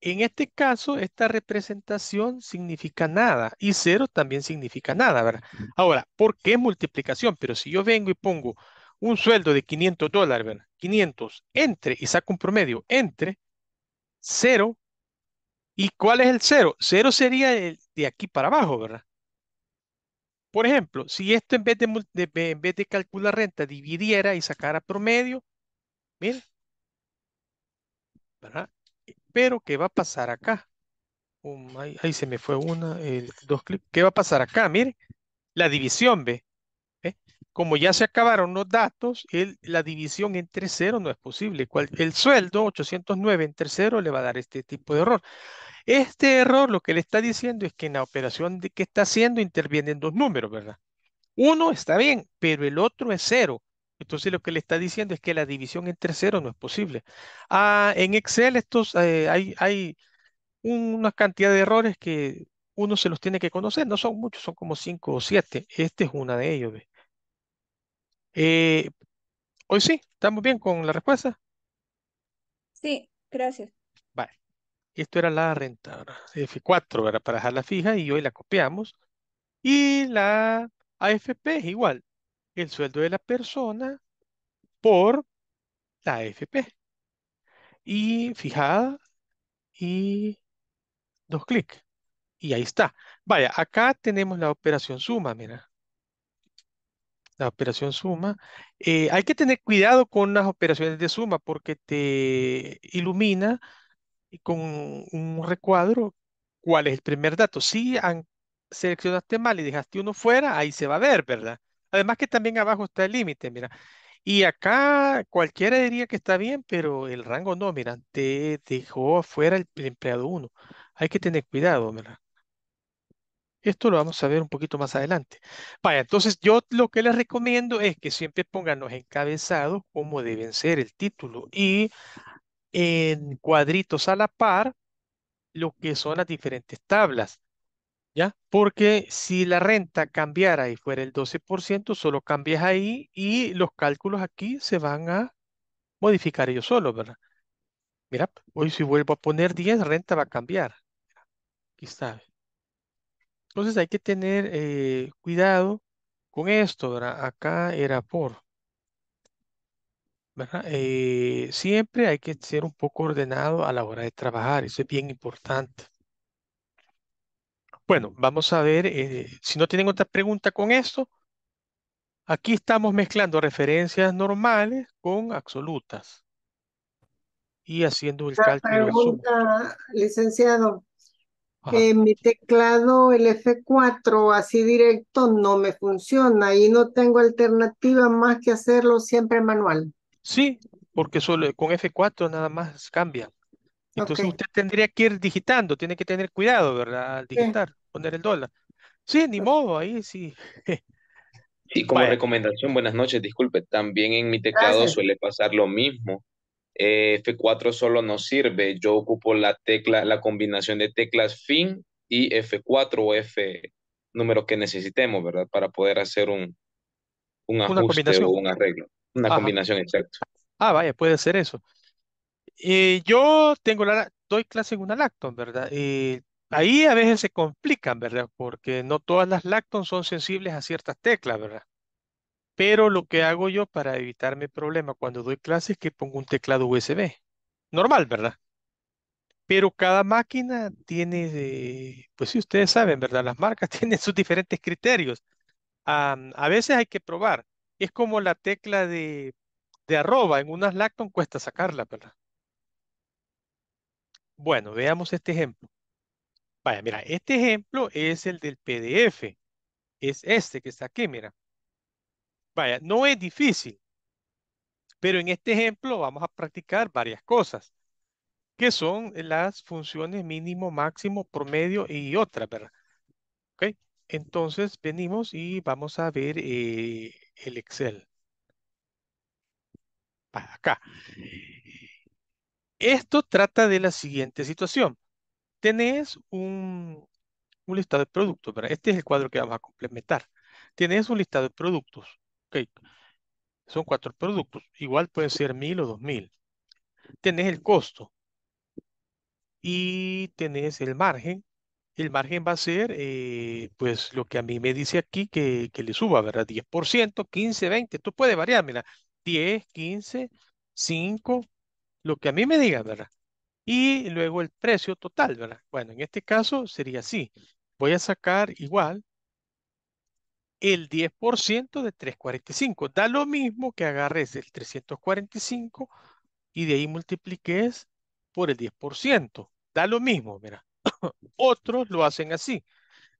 En este caso, esta representación significa nada y cero también significa nada, ¿verdad? Ahora, ¿por qué multiplicación? Pero si yo vengo y pongo un sueldo de 500 dólares, ¿verdad? 500 entre y saco un promedio entre cero. ¿Y cuál es el cero? Cero sería el de aquí para abajo, ¿verdad? Por ejemplo, si esto en vez de, en vez de calcular renta dividiera y sacara promedio, miren, ¿verdad? Pero, ¿qué va a pasar acá? Um, ahí, se me fue una, dos clips. ¿Qué va a pasar acá? Miren, la división, b como ya se acabaron los datos, la división entre cero no es posible. el sueldo 809 entre cero le va a dar este tipo de error. Este error lo que le está diciendo es que en la operación que está haciendo intervienen dos números, ¿verdad? Uno está bien, pero el otro es cero. Entonces lo que le está diciendo es que la división entre cero no es posible. Ah, en Excel estos, eh, hay, hay una cantidad de errores que uno se los tiene que conocer. No son muchos, son como cinco o siete. Este es una de ellos. Eh, hoy sí, estamos bien con la respuesta. Sí, gracias. Vale. Esto era la renta, eh, F4 era para dejarla fija y hoy la copiamos. Y la AFP es igual, el sueldo de la persona por la AFP. Y fijada y dos clics. Y ahí está. Vaya, acá tenemos la operación suma, mira. La operación suma. Eh, hay que tener cuidado con las operaciones de suma porque te ilumina con un recuadro cuál es el primer dato. Si seleccionaste mal y dejaste uno fuera, ahí se va a ver, ¿verdad? Además que también abajo está el límite, mira. Y acá cualquiera diría que está bien, pero el rango no, mira, te dejó afuera el, empleado 1. Hay que tener cuidado, ¿verdad? Esto lo vamos a ver un poquito más adelante. Vaya, entonces yo lo que les recomiendo es que siempre pongan los encabezados como deben ser el título y en cuadritos a la par lo que son las diferentes tablas. ¿Ya? Porque si la renta cambiara y fuera el 12%, solo cambias ahí y los cálculos aquí se van a modificar ellos solos, ¿verdad? Mira, hoy si vuelvo a poner 10, renta va a cambiar. Aquí está. Entonces hay que tener eh, cuidado con esto, ¿verdad? Acá era por. ¿verdad? Eh, siempre hay que ser un poco ordenado a la hora de trabajar, eso es bien importante. Bueno, vamos a ver eh, si no tienen otra pregunta con esto. Aquí estamos mezclando referencias normales con absolutas y haciendo el la cálculo. Pregunta, licenciado, en eh, mi teclado, el F4, así directo, no me funciona y no tengo alternativa más que hacerlo siempre manual. Sí, porque con F4 nada más cambia. Entonces usted tendría que ir digitando, tiene que tener cuidado, ¿verdad? Al digitar, poner el dólar. Sí, ni modo, ahí sí. (laughs) Y como recomendación, buenas noches, disculpe, también en mi teclado suele pasar lo mismo. Eh, F4 solo nos sirve. Yo ocupo la tecla, la combinación de teclas fin y F4 o F número que necesitemos, ¿verdad? Para poder hacer un, un ajuste o un arreglo. Una combinación exacta. Ah, vaya, puede ser eso. Y eh, yo tengo la, doy clase en una Lacton, ¿verdad? Eh, ahí a veces se complican, ¿verdad? Porque no todas las Lacton son sensibles a ciertas teclas, ¿verdad? Pero lo que hago yo para evitarme problemas cuando doy clases es que pongo un teclado USB. Normal, ¿verdad? Pero cada máquina tiene, pues si ustedes saben, ¿verdad? Las marcas (laughs) tienen sus diferentes criterios. a veces hay que probar. Es como la tecla de, de arroba. En unas Lacton cuesta sacarla, ¿verdad? Bueno, veamos este ejemplo. Vaya, mira, este ejemplo es el del PDF. Es este que está aquí, mira. Vaya, no es difícil, pero en este ejemplo vamos a practicar varias cosas, que son las funciones mínimo, máximo, promedio y otra. ¿verdad? ¿Ok? Entonces venimos y vamos a ver eh, el Excel. Acá. Esto trata de la siguiente situación. Tenés un, un listado de productos, ¿verdad? Este es el cuadro que vamos a complementar. Tienes un listado de productos. Ok, son cuatro productos. Igual puede ser mil o dos mil. Tenés el costo y tenés el margen. El margen va a ser, eh, pues, lo que a mí me dice aquí que, que le suba, ¿verdad? 10%, 15, 20. Tú puedes variar, mira, 10, 15, 5, lo que a mí me diga, ¿verdad? Y luego el precio total, ¿verdad? Bueno, en este caso sería así. Voy a sacar igual el 10% de 345. Da lo mismo que agarres el 345 y de ahí multipliques por el 10%. Da lo mismo, mira. (coughs) Otros lo hacen así.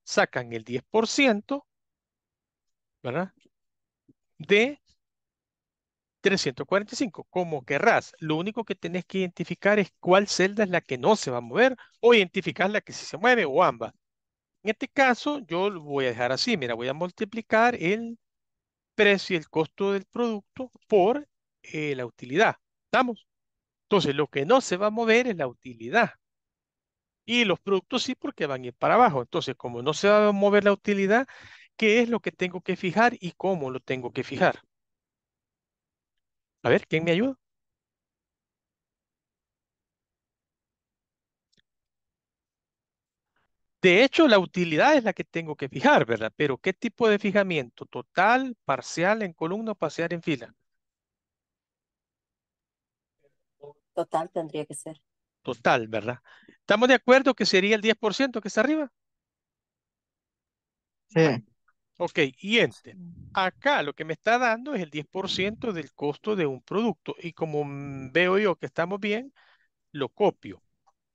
Sacan el 10%, ¿verdad? De 345, como querrás. Lo único que tenés que identificar es cuál celda es la que no se va a mover o identificar la que sí se mueve o ambas. En este caso, yo lo voy a dejar así. Mira, voy a multiplicar el precio, y el costo del producto por eh, la utilidad. ¿Estamos? Entonces, lo que no se va a mover es la utilidad. Y los productos sí, porque van a ir para abajo. Entonces, como no se va a mover la utilidad, ¿qué es lo que tengo que fijar y cómo lo tengo que fijar? A ver, ¿quién me ayuda? De hecho, la utilidad es la que tengo que fijar, ¿verdad? Pero ¿qué tipo de fijamiento? ¿Total, parcial, en columna, o parcial, en fila? Total tendría que ser. Total, ¿verdad? ¿Estamos de acuerdo que sería el 10% que está arriba? Sí. Ok, y este. Acá lo que me está dando es el 10% del costo de un producto. Y como mm, veo yo que estamos bien, lo copio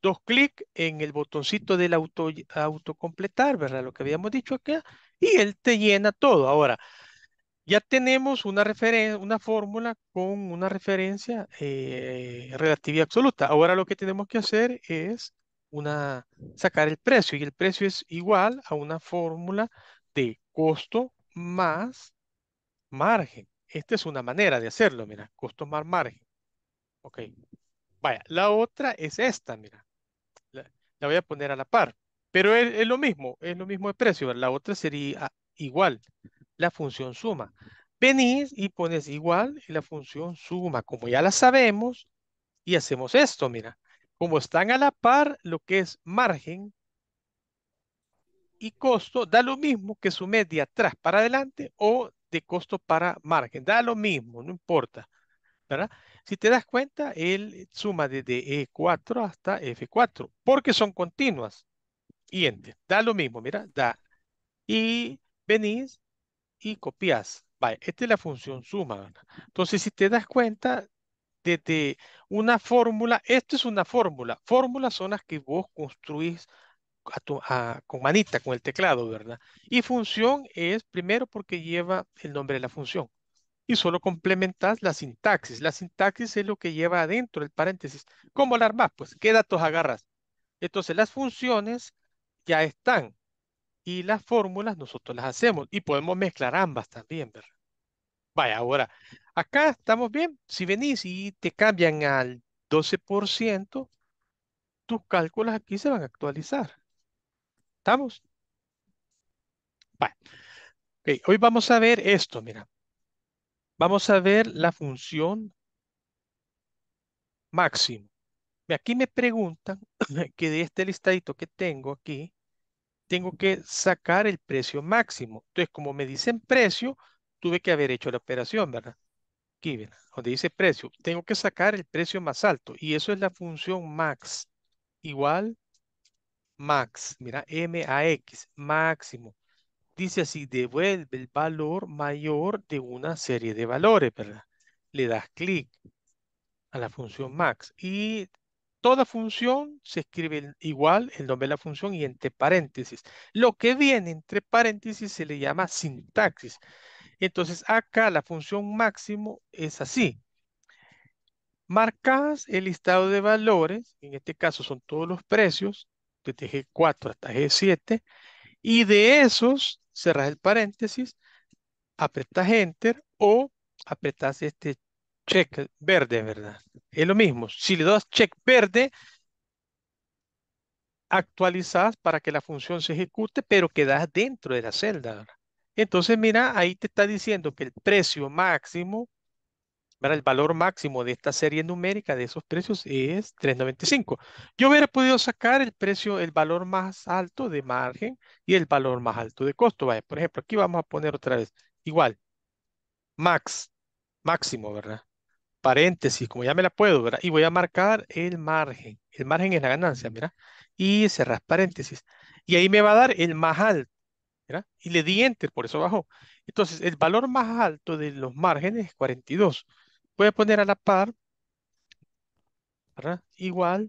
dos clics en el botoncito del auto, autocompletar, ¿verdad? Lo que habíamos dicho acá, y él te llena todo. Ahora, ya tenemos una, una fórmula con una referencia eh, relativa y absoluta. Ahora lo que tenemos que hacer es una, sacar el precio, y el precio es igual a una fórmula de costo más margen. Esta es una manera de hacerlo, mira, costo más margen. Ok. Vaya, la otra es esta, mira la voy a poner a la par. Pero es, lo mismo, es lo mismo de precio. La otra sería igual, la función suma. Venís y pones igual la función suma, como ya la sabemos, y hacemos esto, mira. Como están a la par, lo que es margen y costo, da lo mismo que su de atrás para adelante o de costo para margen, da lo mismo, no importa, ¿verdad? Si te das cuenta, él suma desde E4 hasta F4, porque son continuas. Y enter. Da lo mismo, mira, da. Y venís y copias. Vale, esta es la función suma. Entonces, si te das cuenta, desde una fórmula, esto es una fórmula. Fórmulas son las que vos construís con manita, con el teclado, ¿verdad? Y función es primero porque lleva el nombre de la función y solo complementas la sintaxis. La sintaxis es lo que lleva adentro el paréntesis. ¿Cómo la armas? Pues, ¿qué datos agarras? Entonces, las funciones ya están y las fórmulas nosotros las hacemos y podemos mezclar ambas también, ¿verdad? Vaya, ahora, acá estamos bien. Si venís y te cambian al 12%, tus cálculos aquí se van a actualizar. ¿Estamos? Vale. Hoy vamos a ver esto, mira. Vamos a ver la función máximo. Aquí me preguntan (clears throat) que de este listadito que tengo aquí, tengo que sacar el precio máximo. Entonces, como me dicen precio, tuve que haber hecho la operación, ¿verdad? Aquí, ¿verdad? donde dice precio, tengo que sacar el precio más alto. Y eso es la función max, igual max, mira, M-A-X, máximo dice así, devuelve el valor mayor de una serie de valores, ¿verdad? Le das clic a la función max y toda función se escribe igual el nombre de la función y entre paréntesis. Lo que viene entre paréntesis se le llama sintaxis. Entonces acá la función máximo es así. Marcas el listado de valores, en este caso son todos los precios, desde G4 hasta G7, y de esos cerras el paréntesis, apretas Enter o apretas este check verde, ¿verdad? Es lo mismo. Si le das check verde, actualizas para que la función se ejecute, pero quedas dentro de la celda. Entonces, mira, ahí te está diciendo que el precio máximo el valor máximo de esta serie numérica de esos precios es 3.95. Yo hubiera podido sacar el precio, el valor más alto de margen y el valor más alto de costo. ¿vale? Por ejemplo, aquí vamos a poner otra vez, igual, max, máximo, ¿verdad? Paréntesis, como ya me la puedo, ¿verdad? Y voy a marcar el margen. El margen es la ganancia, mira. Y cerrar paréntesis. Y ahí me va a dar el más alto. ¿verdad? Y le di enter, por eso bajó. Entonces, el valor más alto de los márgenes es 42. Voy a poner a la par, ¿verdad? Igual,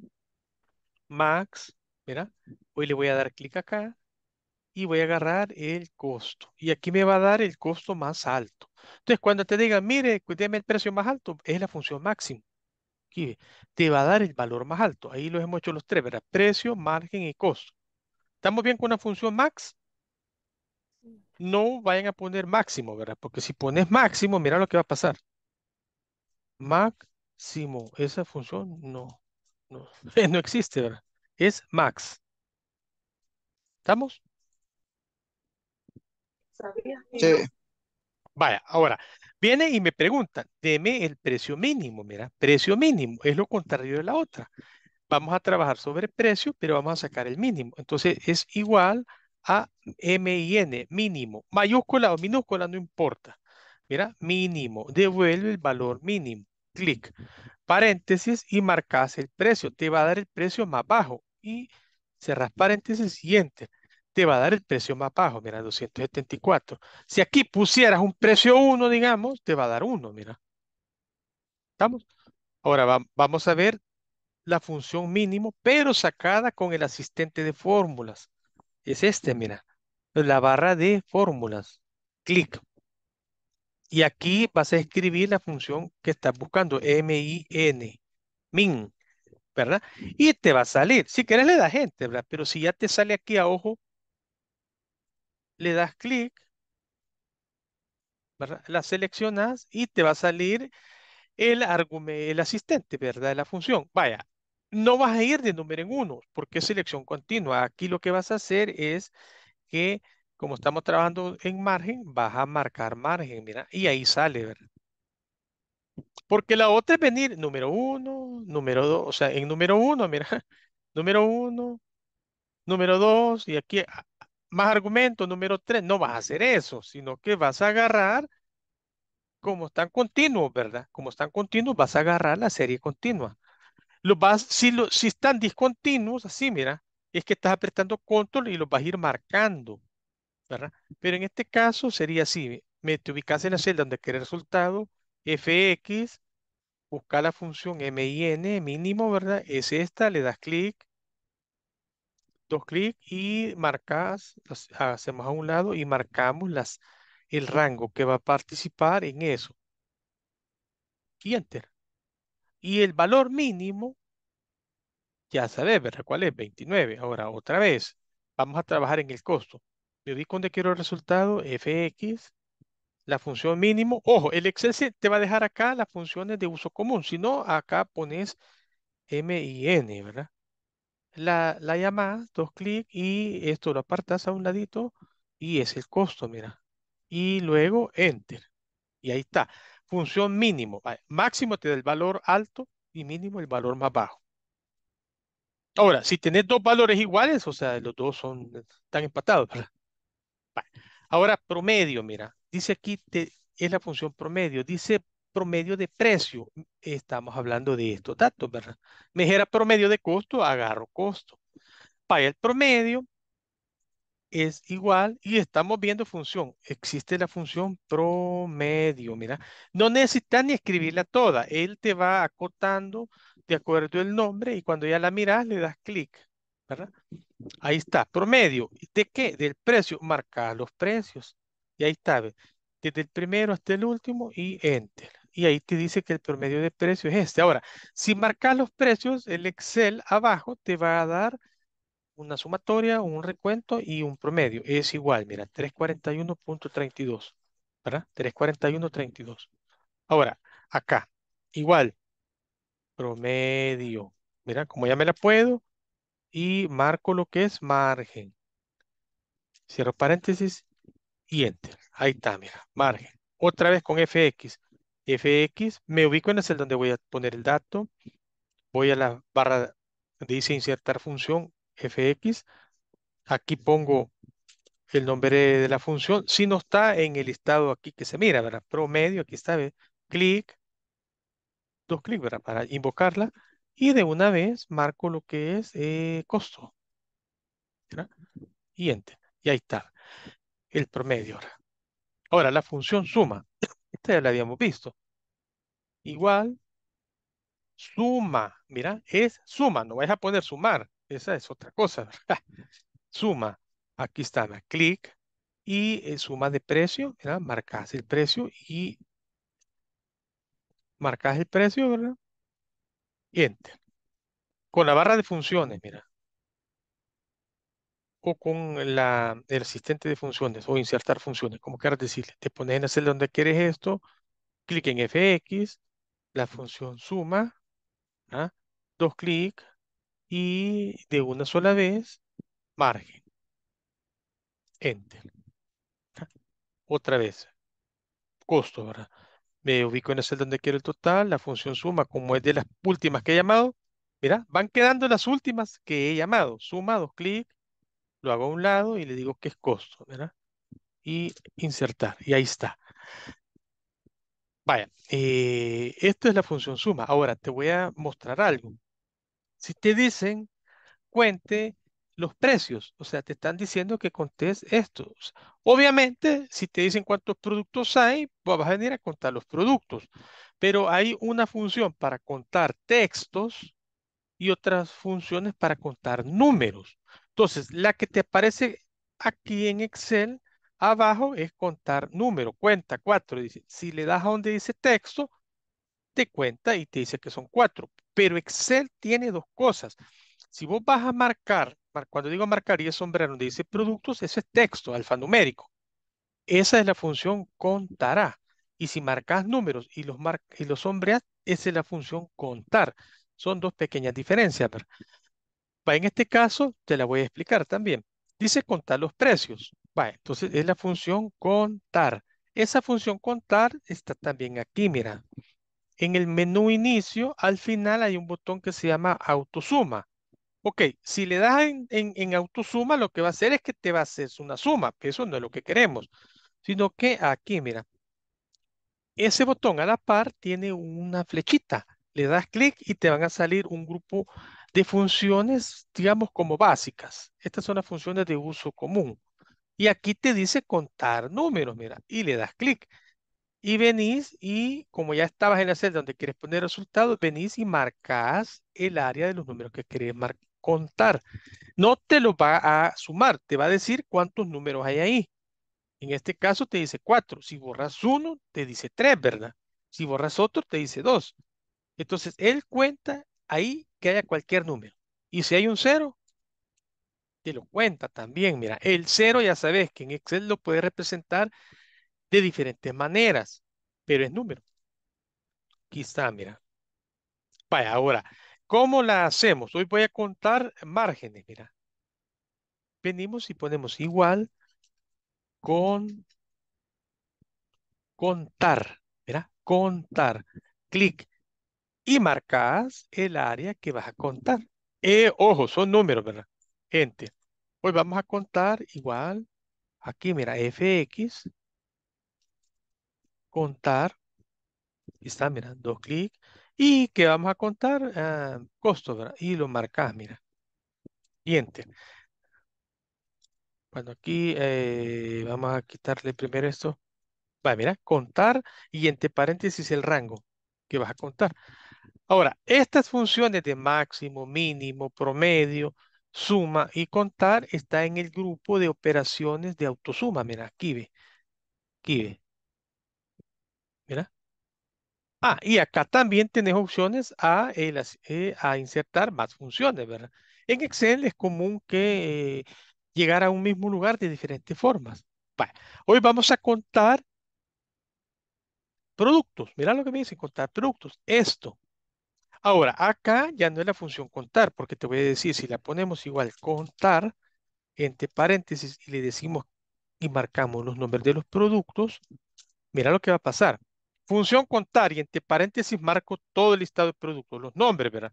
max, mira, hoy le voy a dar clic acá y voy a agarrar el costo. Y aquí me va a dar el costo más alto. Entonces, cuando te digan, mire, cuídeme el precio más alto, es la función máximo. Aquí te va a dar el valor más alto. Ahí los hemos hecho los tres, ¿verdad? Precio, margen y costo. ¿Estamos bien con una función max? No vayan a poner máximo, ¿verdad? Porque si pones máximo, mira lo que va a pasar máximo. Esa función no, no, (laughs) no existe, ¿verdad? Es max. ¿Estamos? Sí. Vaya, ahora, viene y me pregunta, deme el precio mínimo, mira, precio mínimo, es lo contrario de la otra. Vamos a trabajar sobre precio, pero vamos a sacar el mínimo. Entonces es igual a MIN, mínimo, mayúscula o minúscula, no importa. Mira, mínimo, devuelve el valor mínimo clic, paréntesis y marcas el precio. Te va a dar el precio más bajo y cerras paréntesis siguiente. Te va a dar el precio más bajo, mira, 274. Si aquí pusieras un precio 1, digamos, te va a dar 1, mira. ¿Estamos? Ahora vamos a ver la función mínimo, pero sacada con el asistente de fórmulas. Es este, mira, la barra de fórmulas. Clic, y aquí vas a escribir la función que estás buscando, M-I-N, min, ¿verdad? Y te va a salir. Si quieres le das gente, ¿verdad? Pero si ya te sale aquí a ojo, le das clic, ¿verdad? La seleccionas y te va a salir el, el asistente, ¿verdad? De la función. Vaya, no vas a ir de número en uno, porque es selección continua. Aquí lo que vas a hacer es que como estamos trabajando en margen, vas a marcar margen, mira, y ahí sale, ¿verdad? Porque la otra es venir número uno, número dos, o sea, en número uno, mira, (laughs) número uno, número dos, y aquí ah, más argumento, número tres, no vas a hacer eso, sino que vas a agarrar, como están continuos, ¿verdad? Como están continuos, vas a agarrar la serie continua. Los vas, si, lo, si están discontinuos, así, mira, es que estás apretando control y los vas a ir marcando. ¿verdad? Pero en este caso sería así, me, te ubicas en la celda donde querés resultado, fx, busca la función min, mínimo, ¿verdad? Es esta, le das clic, dos clics y marcas, hacemos a un lado y marcamos las, el rango que va a participar en eso. Y enter. Y el valor mínimo, ya sabes, ¿verdad? ¿Cuál es? 29. Ahora, otra vez, vamos a trabajar en el costo. Yo vi donde quiero el resultado, fx, la función mínimo. Ojo, el Excel te va a dejar acá las funciones de uso común, si no, acá pones m y n, ¿verdad? La, la dos clics y esto lo apartas a un ladito y es el costo, mira. Y luego enter. Y ahí está. Función mínimo. Máximo te da el valor alto y mínimo el valor más bajo. Ahora, si tenés dos valores iguales, o sea, los dos son, están empatados, ¿verdad? ahora promedio, mira, dice aquí es la función promedio, dice promedio de precio, estamos hablando de estos datos, ¿verdad? Me promedio de costo, agarro costo. Para el promedio es igual y estamos viendo función. Existe la función promedio, mira. No necesitas ni escribirla toda. Él te va acotando de acuerdo al nombre y cuando ya la miras le das clic. ¿verdad? Ahí está, promedio. ¿De qué? Del precio. marca los precios. Y ahí está, desde el primero hasta el último y enter. Y ahí te dice que el promedio de precio es este. Ahora, si marcas los precios, el Excel abajo te va a dar una sumatoria, un recuento y un promedio. Es igual, mira, 341.32, ¿verdad? 341.32. Ahora, acá, igual, promedio. Mira, como ya me la puedo, y marco lo que es margen. Cierro paréntesis y enter. Ahí está, mira, margen. Otra vez con FX. FX, me ubico en el celda donde voy a poner el dato. Voy a la barra donde dice insertar función FX. Aquí pongo el nombre de la función. Si no está en el listado aquí que se mira, ¿verdad? Promedio, aquí está, Clic. Dos clics, Para invocarla. Y de una vez marco lo que es eh, costo. Y enter. Y ahí está. El promedio ahora. la función suma. (clears throat) Esta ya la habíamos visto. Igual. Suma. Mira, es suma. No vais a poner sumar. Esa es otra cosa. (laughs) Suma. Aquí está. La Clic. Y eh, suma de precio. marcas el precio y marcas el precio, ¿verdad? Enter. Con la barra de funciones, mira. O con la, el asistente de funciones o insertar funciones, como quieras decirle. Te pones en la celda donde quieres esto, clic en FX, la función suma, ¿ah? dos clics y de una sola vez, margen. Enter. ¿Ah? Otra vez. Costo, ¿verdad? me ubico en el donde quiero el total, la función suma, como es de las últimas que he llamado, mira, van quedando las últimas que he llamado, suma, dos clics, lo hago a un lado y le digo que es costo, ¿verdad? Y insertar, y ahí está. Vaya, eh, esto es la función suma. Ahora, te voy a mostrar algo. Si te dicen, cuente los precios. O sea, te están diciendo que contés estos. Obviamente, si te dicen cuántos productos hay, vas a venir a contar los productos. Pero hay una función para contar textos y otras funciones para contar números. Entonces, la que te aparece aquí en Excel, abajo, es contar número. Cuenta cuatro. Dice, si le das a donde dice texto, te cuenta y te dice que son cuatro. Pero Excel tiene dos cosas. Si vos vas a marcar cuando digo marcaría sombrero, donde dice productos, eso es texto alfanumérico. Esa es la función contará. Y si marcas números y los, mar y los sombreas, esa es la función contar. Son dos pequeñas diferencias. Pero en este caso, te la voy a explicar también. Dice contar los precios. entonces es la función contar. Esa función contar está también aquí, mira. En el menú inicio, al final hay un botón que se llama autosuma. Ok, si le das en, en, en, autosuma, lo que va a hacer es que te va a hacer una suma, que eso no es lo que queremos, sino que aquí, mira, ese botón a la par tiene una flechita. Le das clic y te van a salir un grupo de funciones, digamos, como básicas. Estas son las funciones de uso común. Y aquí te dice contar números, mira, y le das clic. Y venís y como ya estabas en la celda donde quieres poner resultados, venís y marcas el área de los números que querés marcar contar. No te lo va a sumar, te va a decir cuántos números hay ahí. En este caso te dice cuatro. Si borras uno, te dice tres, ¿verdad? Si borras otro, te dice dos. Entonces, él cuenta ahí que haya cualquier número. Y si hay un cero, te lo cuenta también. Mira, el cero ya sabes que en Excel lo puede representar de diferentes maneras, pero es número. quizá está, mira. Vaya, ahora, ¿Cómo la hacemos? Hoy voy a contar márgenes, mira. Venimos y ponemos igual con contar, mira, contar. Clic y marcas el área que vas a contar. Eh, ojo, son números, ¿verdad? Gente, hoy vamos a contar igual, aquí mira, fx, contar, está, mira, dos clics, y que vamos a contar ah, Costo, ¿verdad? Y lo marcás, mira. Y Enter. Bueno, aquí eh, vamos a quitarle primero esto. Va, mira, contar y entre paréntesis el rango que vas a contar. Ahora, estas funciones de máximo, mínimo, promedio, suma y contar está en el grupo de operaciones de autosuma. Mira, aquí ve. Aquí ve. Ah, y acá también tenés opciones a, eh, eh, a insertar más funciones, ¿verdad? En Excel es común que llegara eh, llegar a un mismo lugar de diferentes formas. Hoy vamos a contar productos. Mirá lo que me dice, contar productos. Esto. Ahora, acá ya no es la función contar, porque te voy a decir, si la ponemos igual contar, entre paréntesis, y le decimos y marcamos los nombres de los productos, mira lo que va a pasar. Función contar y entre paréntesis marco todo el listado de productos, los nombres, ¿verdad?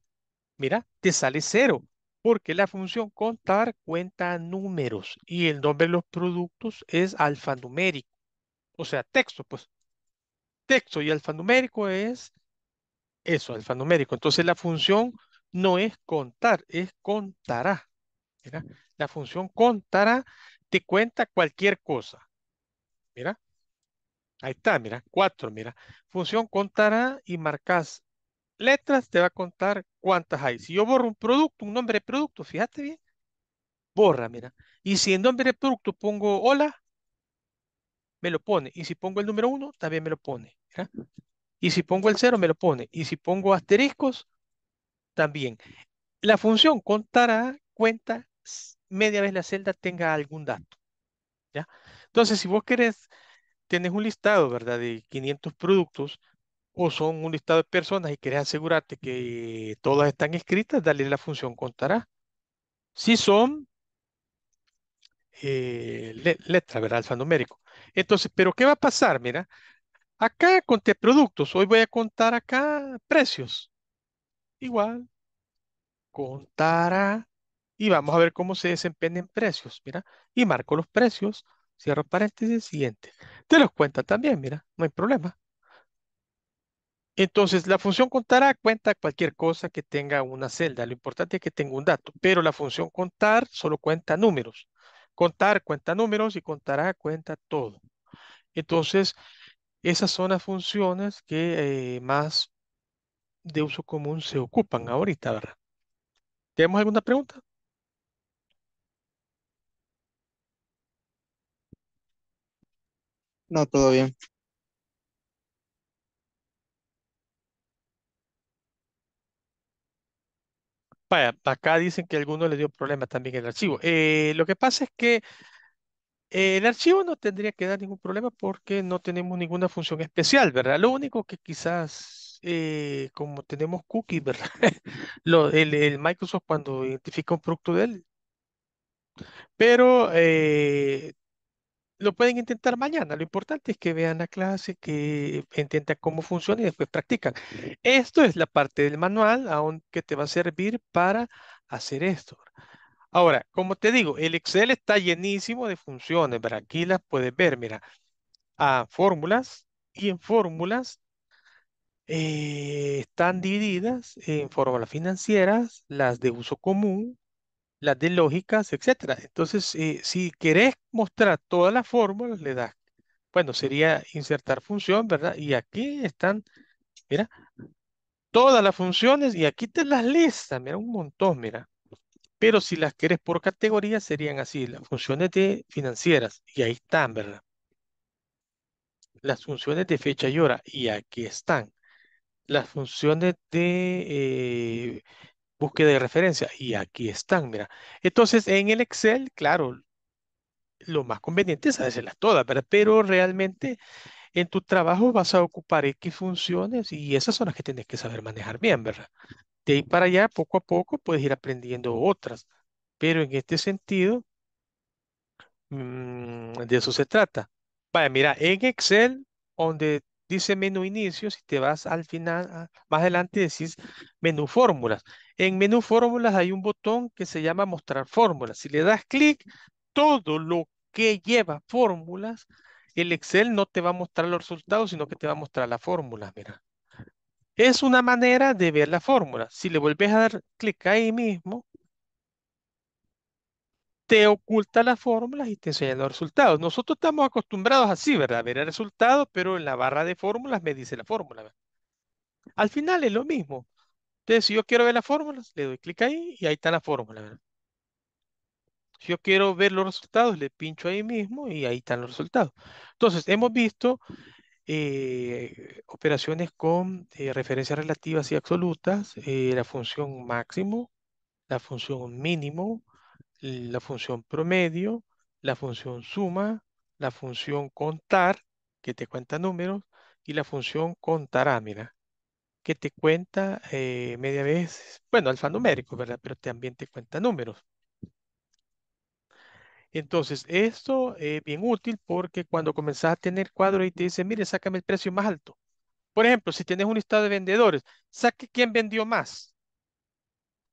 Mira, te sale cero, porque la función contar cuenta números y el nombre de los productos es alfanumérico, o sea, texto, pues. Texto y alfanumérico es eso, alfanumérico. Entonces la función no es contar, es contará. la función contará te cuenta cualquier cosa. Mira, Ahí está, mira, cuatro, mira. Función contará y marcas letras, te va a contar cuántas hay. Si yo borro un producto, un nombre de producto, fíjate bien, borra, mira. Y si en nombre de producto pongo hola, me lo pone. Y si pongo el número uno, también me lo pone. Y si pongo el cero, me lo pone. Y si pongo asteriscos, también. La función contará, cuenta, media vez la celda tenga algún dato. ¿ya? Entonces, si vos querés tienes un listado, ¿verdad? De 500 productos o son un listado de personas y quieres asegurarte que todas están escritas, dale la función contará. Si son eh, letras, ¿verdad? Alfanumérico. Entonces, ¿pero qué va a pasar? Mira, acá conté productos, hoy voy a contar acá precios. Igual, contará y vamos a ver cómo se desempeñan precios, mira, y marco los precios Cierro paréntesis, siguiente. Te los cuenta también, mira, no hay problema. Entonces, la función contará cuenta cualquier cosa que tenga una celda. Lo importante es que tenga un dato, pero la función contar solo cuenta números. Contar cuenta números y contará cuenta todo. Entonces, esas son las funciones que eh, más de uso común se ocupan ahorita, ¿verdad? ¿Tenemos alguna pregunta? No, todo bien. Vaya, acá dicen que a alguno le dio problemas también el archivo. Eh, lo que pasa es que eh, el archivo no tendría que dar ningún problema porque no tenemos ninguna función especial, ¿verdad? Lo único que quizás, eh, como tenemos cookies, ¿verdad? (laughs) Lo, el Microsoft cuando identifica un producto de él, pero lo pueden intentar mañana. Lo importante es que vean la clase, que entiendan cómo funciona y después practican. Esto es la parte del manual que te va a servir para hacer esto. Ahora, como te digo, el Excel está llenísimo de funciones. para aquí las puedes ver, mira, a fórmulas y en fórmulas eh, están divididas en fórmulas financieras, las de uso común, las de lógicas, etcétera. Entonces, eh, si querés mostrar todas las fórmulas, le das, bueno, sería insertar función, ¿verdad? Y aquí están, mira, todas las funciones y aquí te las lista, mira, un montón, mira. Pero si las querés por categoría, serían así, las funciones de financieras, y ahí están, ¿verdad? Las funciones de fecha y hora, y aquí están. Las funciones de eh, búsqueda de referencia. Y aquí están, mira. Entonces, en el Excel, claro, lo más conveniente es hacerlas todas, ¿verdad? Pero realmente en tu trabajo vas a ocupar X funciones y esas son las que tienes que saber manejar bien, ¿verdad? De ahí para allá, poco a poco, puedes ir aprendiendo otras. Pero en este sentido, mm, de eso se trata. Vaya, mira, en Excel, donde dice menú inicio, si te vas al final, ah, más adelante decís menú fórmulas. En menú fórmulas hay un botón que se llama mostrar fórmulas. Si le das clic, todo lo que lleva fórmulas, el Excel no te va a mostrar los resultados, sino que te va a mostrar la fórmula. mira. Es una manera de ver la fórmula. Si le vuelves a dar clic ahí mismo, te oculta las fórmulas y te enseña los resultados. Nosotros estamos acostumbrados así, ¿verdad? A ver el resultado, pero en la barra de fórmulas me dice la fórmula. Al final es lo mismo. Entonces, si yo quiero ver las fórmulas, le doy clic ahí y ahí está la fórmula. Si yo quiero ver los resultados, le pincho ahí mismo y ahí están los resultados. Entonces, hemos visto eh, operaciones con eh, referencias relativas y absolutas, eh, la función máximo, la función mínimo, la función promedio, la función suma, la función contar, que te cuenta números, y la función contarámina que te cuenta eh, media vez, bueno, alfanumérico, ¿verdad? Pero también te cuenta números. Entonces, esto es bien útil porque cuando comenzás a tener cuadros y te dice, mire, sácame el precio más alto. Por ejemplo, si tienes un listado de vendedores, saque quién vendió más.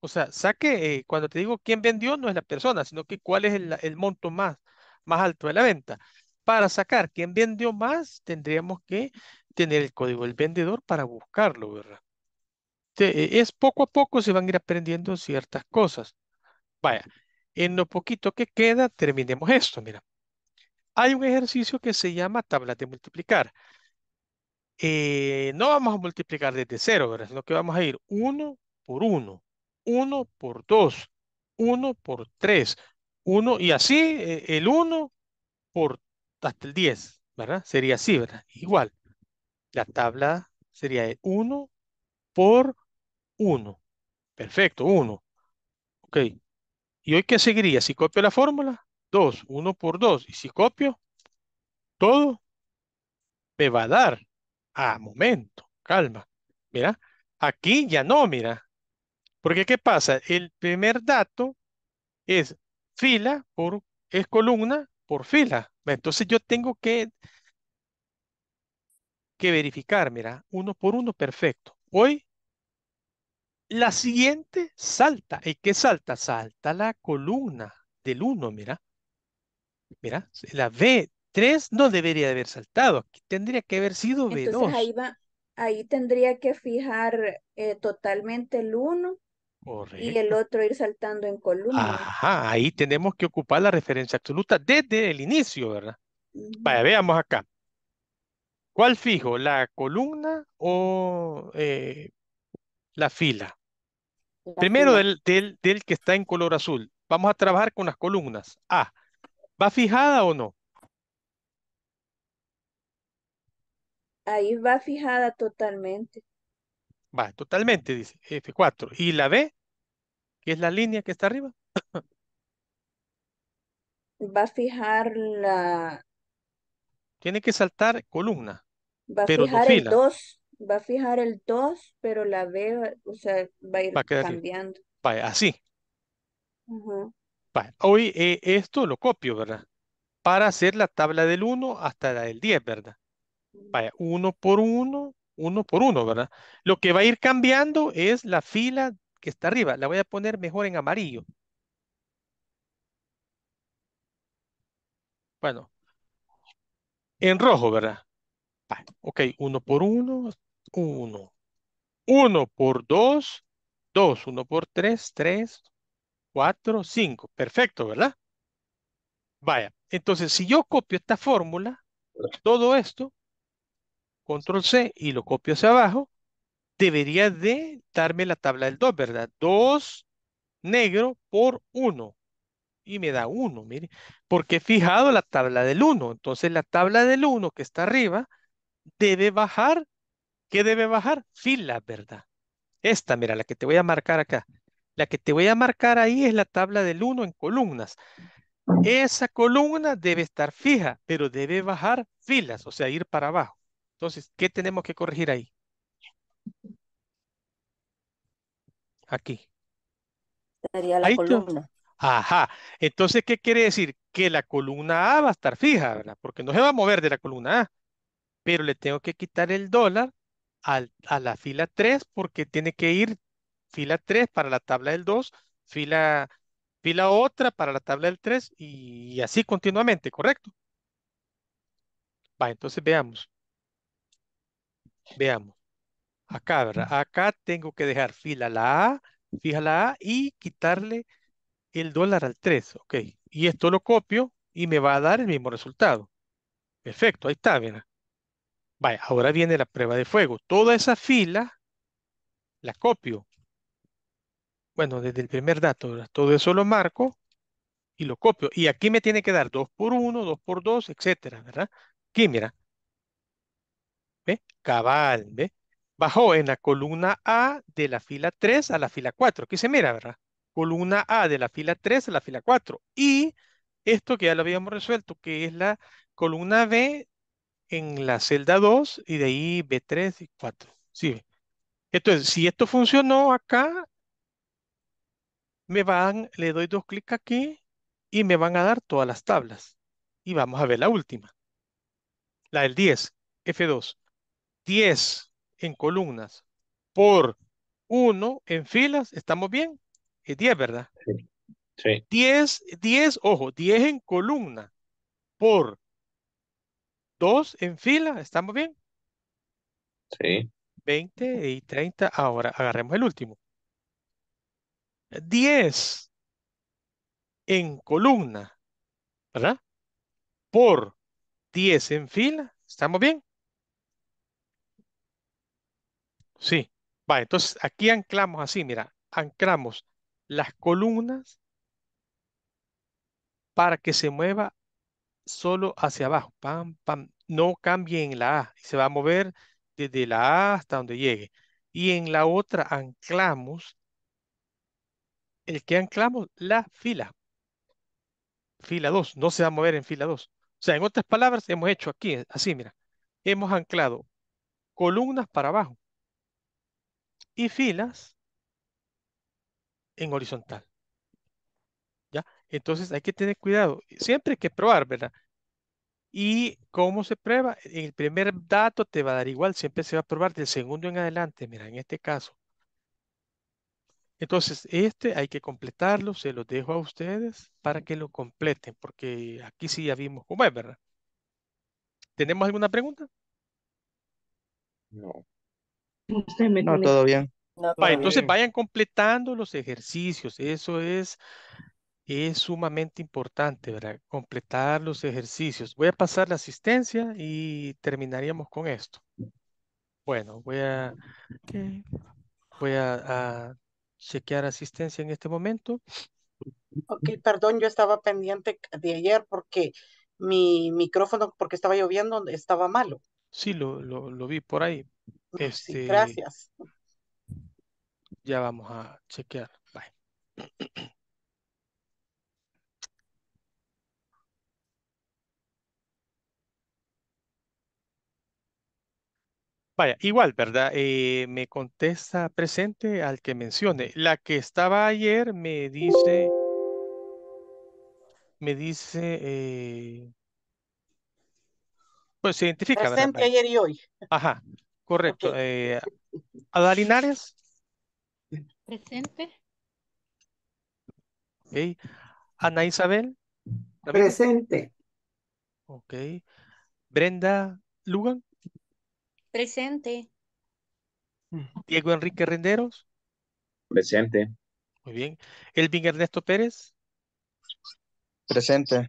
O sea, saque, eh, cuando te digo quién vendió, no es la persona, sino que cuál es el, el monto más, más alto de la venta. Para sacar quién vendió más, tendríamos que tener el código del vendedor para buscarlo, ¿verdad? E, es poco a poco se van a ir aprendiendo ciertas cosas. Vaya, en lo poquito que queda, terminemos esto, mira. Hay un ejercicio que se llama tabla de multiplicar. Eh, no vamos a multiplicar desde cero, ¿verdad? Lo que vamos a ir uno por uno, uno por dos, uno por tres, uno y así eh, el uno por hasta el 10 ¿verdad? Sería así, ¿verdad? Igual. La tabla sería de 1 por 1. Perfecto, 1. Ok. ¿Y hoy qué seguiría? Si copio la fórmula, 2, 1 por 2. Y si copio todo, me va a dar. Ah, momento, calma. Mira, aquí ya no, mira. Porque ¿qué pasa? El primer dato es fila por, es columna por fila. Entonces yo tengo que que verificar, mira, uno por uno, perfecto. Hoy, la siguiente salta. ¿Y qué salta? Salta la columna del uno, mira. Mira, la B3 no debería de haber saltado. Aquí tendría que haber sido B2. ahí, tendría que fijar eh, totalmente el 1 y el otro ir saltando en columna. Ajá, ahí tenemos que ocupar la referencia absoluta desde el inicio, ¿verdad? Vaya, veamos acá. ¿Cuál fijo? ¿La columna o eh, la fila? Primero Del, que está en color azul. Vamos a trabajar con las columnas. A. ¿Va fijada o no? Ahí va fijada totalmente. Va, totalmente, dice F4. ¿Y la B? ¿Qué es la línea que está arriba? va a fijar la... Tiene que saltar columna. Va a pero fijar el 2, va a fijar el 2, pero la B, o sea, va a ir cambiando. así. Hoy eh, esto lo copio, ¿verdad? Para hacer la tabla del 1 hasta la del 10, ¿verdad? Vaya, 1 por 1, 1 por 1, ¿verdad? Lo que va a ir cambiando es la fila que está arriba. La voy a poner mejor en amarillo. Bueno, en rojo, ¿verdad? ok, 1 por 1, 1. 1 por 2, 2. 1 por 3, 3, 4, 5. Perfecto, ¿verdad? Vaya, entonces si yo copio esta fórmula, todo esto, control C y lo copio hacia abajo, debería de darme la tabla del 2, ¿verdad? 2 negro por 1. Y me da 1, mire. Porque he fijado la tabla del 1. Entonces la tabla del 1 que está arriba debe bajar. ¿Qué debe bajar? filas, ¿verdad? Esta, mira, la que te voy a marcar acá. La que te voy a marcar ahí es la tabla del 1 en columnas. Esa columna debe estar fija, pero debe bajar filas, o sea, ir para abajo. Entonces, ¿qué tenemos que corregir ahí? Aquí. Sería la columna. Ajá. Entonces, ¿qué quiere decir? Que la columna A va a estar fija, ¿verdad? Porque no se va a mover de la columna A pero le tengo que quitar el dólar a la fila 3 porque tiene que ir fila 3 para la tabla del 2, fila, fila otra para la tabla del 3 y, así continuamente, ¿correcto? Va, entonces veamos. Veamos. Acá, ¿verdad? Acá tengo que dejar fila la A, fija la A y quitarle el dólar al 3, ok. Y esto lo copio y me va a dar el mismo resultado. Perfecto, ahí está, ¿verdad? ahora viene la prueba de fuego. Toda esa fila la copio. Bueno, desde el primer dato, todo eso lo marco y lo copio. Y aquí me tiene que dar 2 por 1, 2 por 2, etcétera, ¿verdad? Aquí, mira. ¿Ve? Cabal, ¿ve? Bajó en la columna A de la fila 3 a la fila 4. Aquí se mira, ¿verdad? Columna A de la fila 3 a la fila 4. Y esto que ya lo habíamos resuelto, que es la columna B en la celda 2 y de ahí B3 y 4. Sí. Entonces, si esto funcionó acá, me van, le doy dos clics aquí y me van a dar todas las tablas. Y vamos a ver la última. La del 10, F2. 10 en columnas por 1 en filas, ¿estamos bien? Es 10, ¿verdad? Sí. sí. 10, 10, ojo, 10 en columna por dos en fila, ¿estamos bien? Sí. 20 y 30. Ahora agarremos el último. 10 en columna, ¿verdad? Por 10 en fila, ¿estamos bien? Sí. Vale, entonces aquí anclamos así, mira, anclamos las columnas para que se mueva solo hacia abajo. Pam, pam no cambie en la A. Se va a mover desde la A hasta donde llegue. Y en la otra anclamos, el que anclamos, la fila. Fila 2, no se va a mover en fila 2. O sea, en otras palabras, hemos hecho aquí, eh, así, mira. Hemos anclado columnas para abajo y filas en horizontal. ¿Ya? Entonces hay que tener cuidado. Siempre hay que probar, ¿verdad? ¿Y cómo se prueba? El primer dato te va a dar igual, siempre se va a probar del segundo en adelante, mira, en este caso. Entonces, este hay que completarlo, se lo dejo a ustedes para que lo completen, porque aquí sí ya vimos cómo es, ¿verdad? ¿Tenemos alguna pregunta? No. no, todo bien. entonces vayan completando los ejercicios, eso es es sumamente importante, ¿verdad? Completar los ejercicios. Voy a pasar la asistencia y terminaríamos con esto. Bueno, voy a, voy a, chequear asistencia en este momento. Ok, perdón, yo estaba pendiente de ayer porque mi micrófono, porque estaba lloviendo, estaba malo. Sí, lo, lo, vi por ahí. Ah, este, gracias. Ya vamos a chequear. Bye. Vaya, igual, ¿verdad? Eh, me contesta presente al que mencione. La que estaba ayer me dice, me dice, eh pues se identifica. Presente ayer y hoy. Ajá, correcto. Eh, Adalinares. Presente. Ok. Ana Isabel. Presente. Ok. Brenda Lugan. Presente. Diego Enrique Renderos. Presente. Muy bien. Elvin Ernesto Pérez. Presente.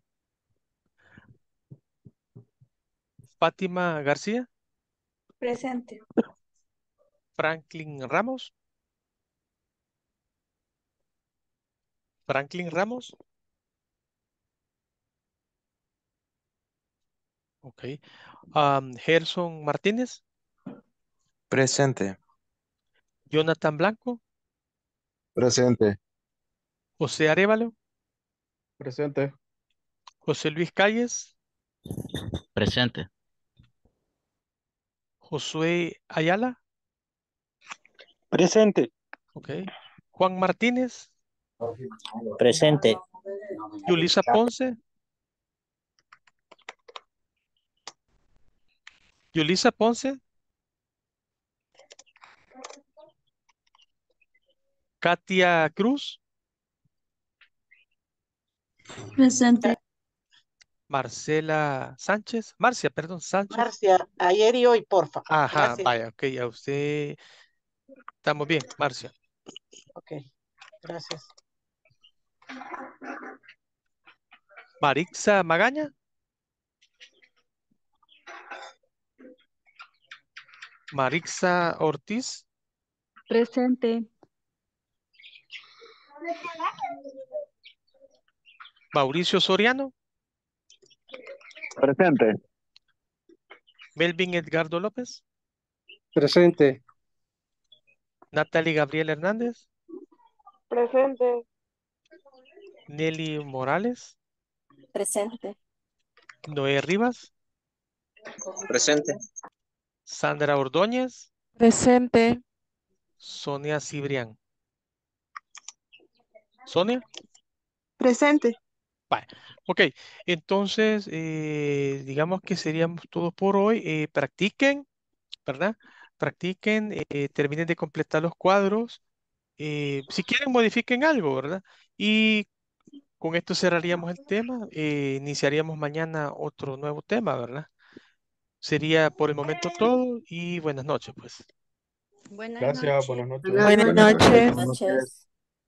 Fátima García. Presente. Franklin Ramos. Franklin Ramos. Ok. Gerson Martínez. Presente. Jonathan Blanco. Presente. José Arevalo. Presente. José Luis Calles. Presente. Josué Ayala. Presente. Ok. Juan Martínez. Presente. Yulisa Ponce. Yulisa Ponce. Katia Cruz. Presente. Marcela Sánchez, Marcia, perdón, Sánchez. Marcia, ayer y porfa. Ajá, vaya, ok, a usted. Estamos bien, Marcia. Ok, gracias. Marixa Magaña. Marixa Ortiz. Presente. Mauricio Soriano. Presente. Melvin Edgardo López. Presente. Natalie Gabriel Hernández. Presente. Nelly Morales. Presente. Noé Rivas. Presente. Sandra Ordóñez. Presente. Sonia Cibrián. Sonia. Presente. Vale. Ok, entonces eh, digamos que seríamos todos por hoy. Eh, practiquen, ¿verdad? Practiquen, eh, terminen de completar los cuadros. si quieren, modifiquen algo, ¿verdad? Y con esto cerraríamos el tema. iniciaríamos mañana otro nuevo tema, ¿verdad? Sería por el momento todo y buenas noches, pues. Gracias, Buenas noches. Buenas noches.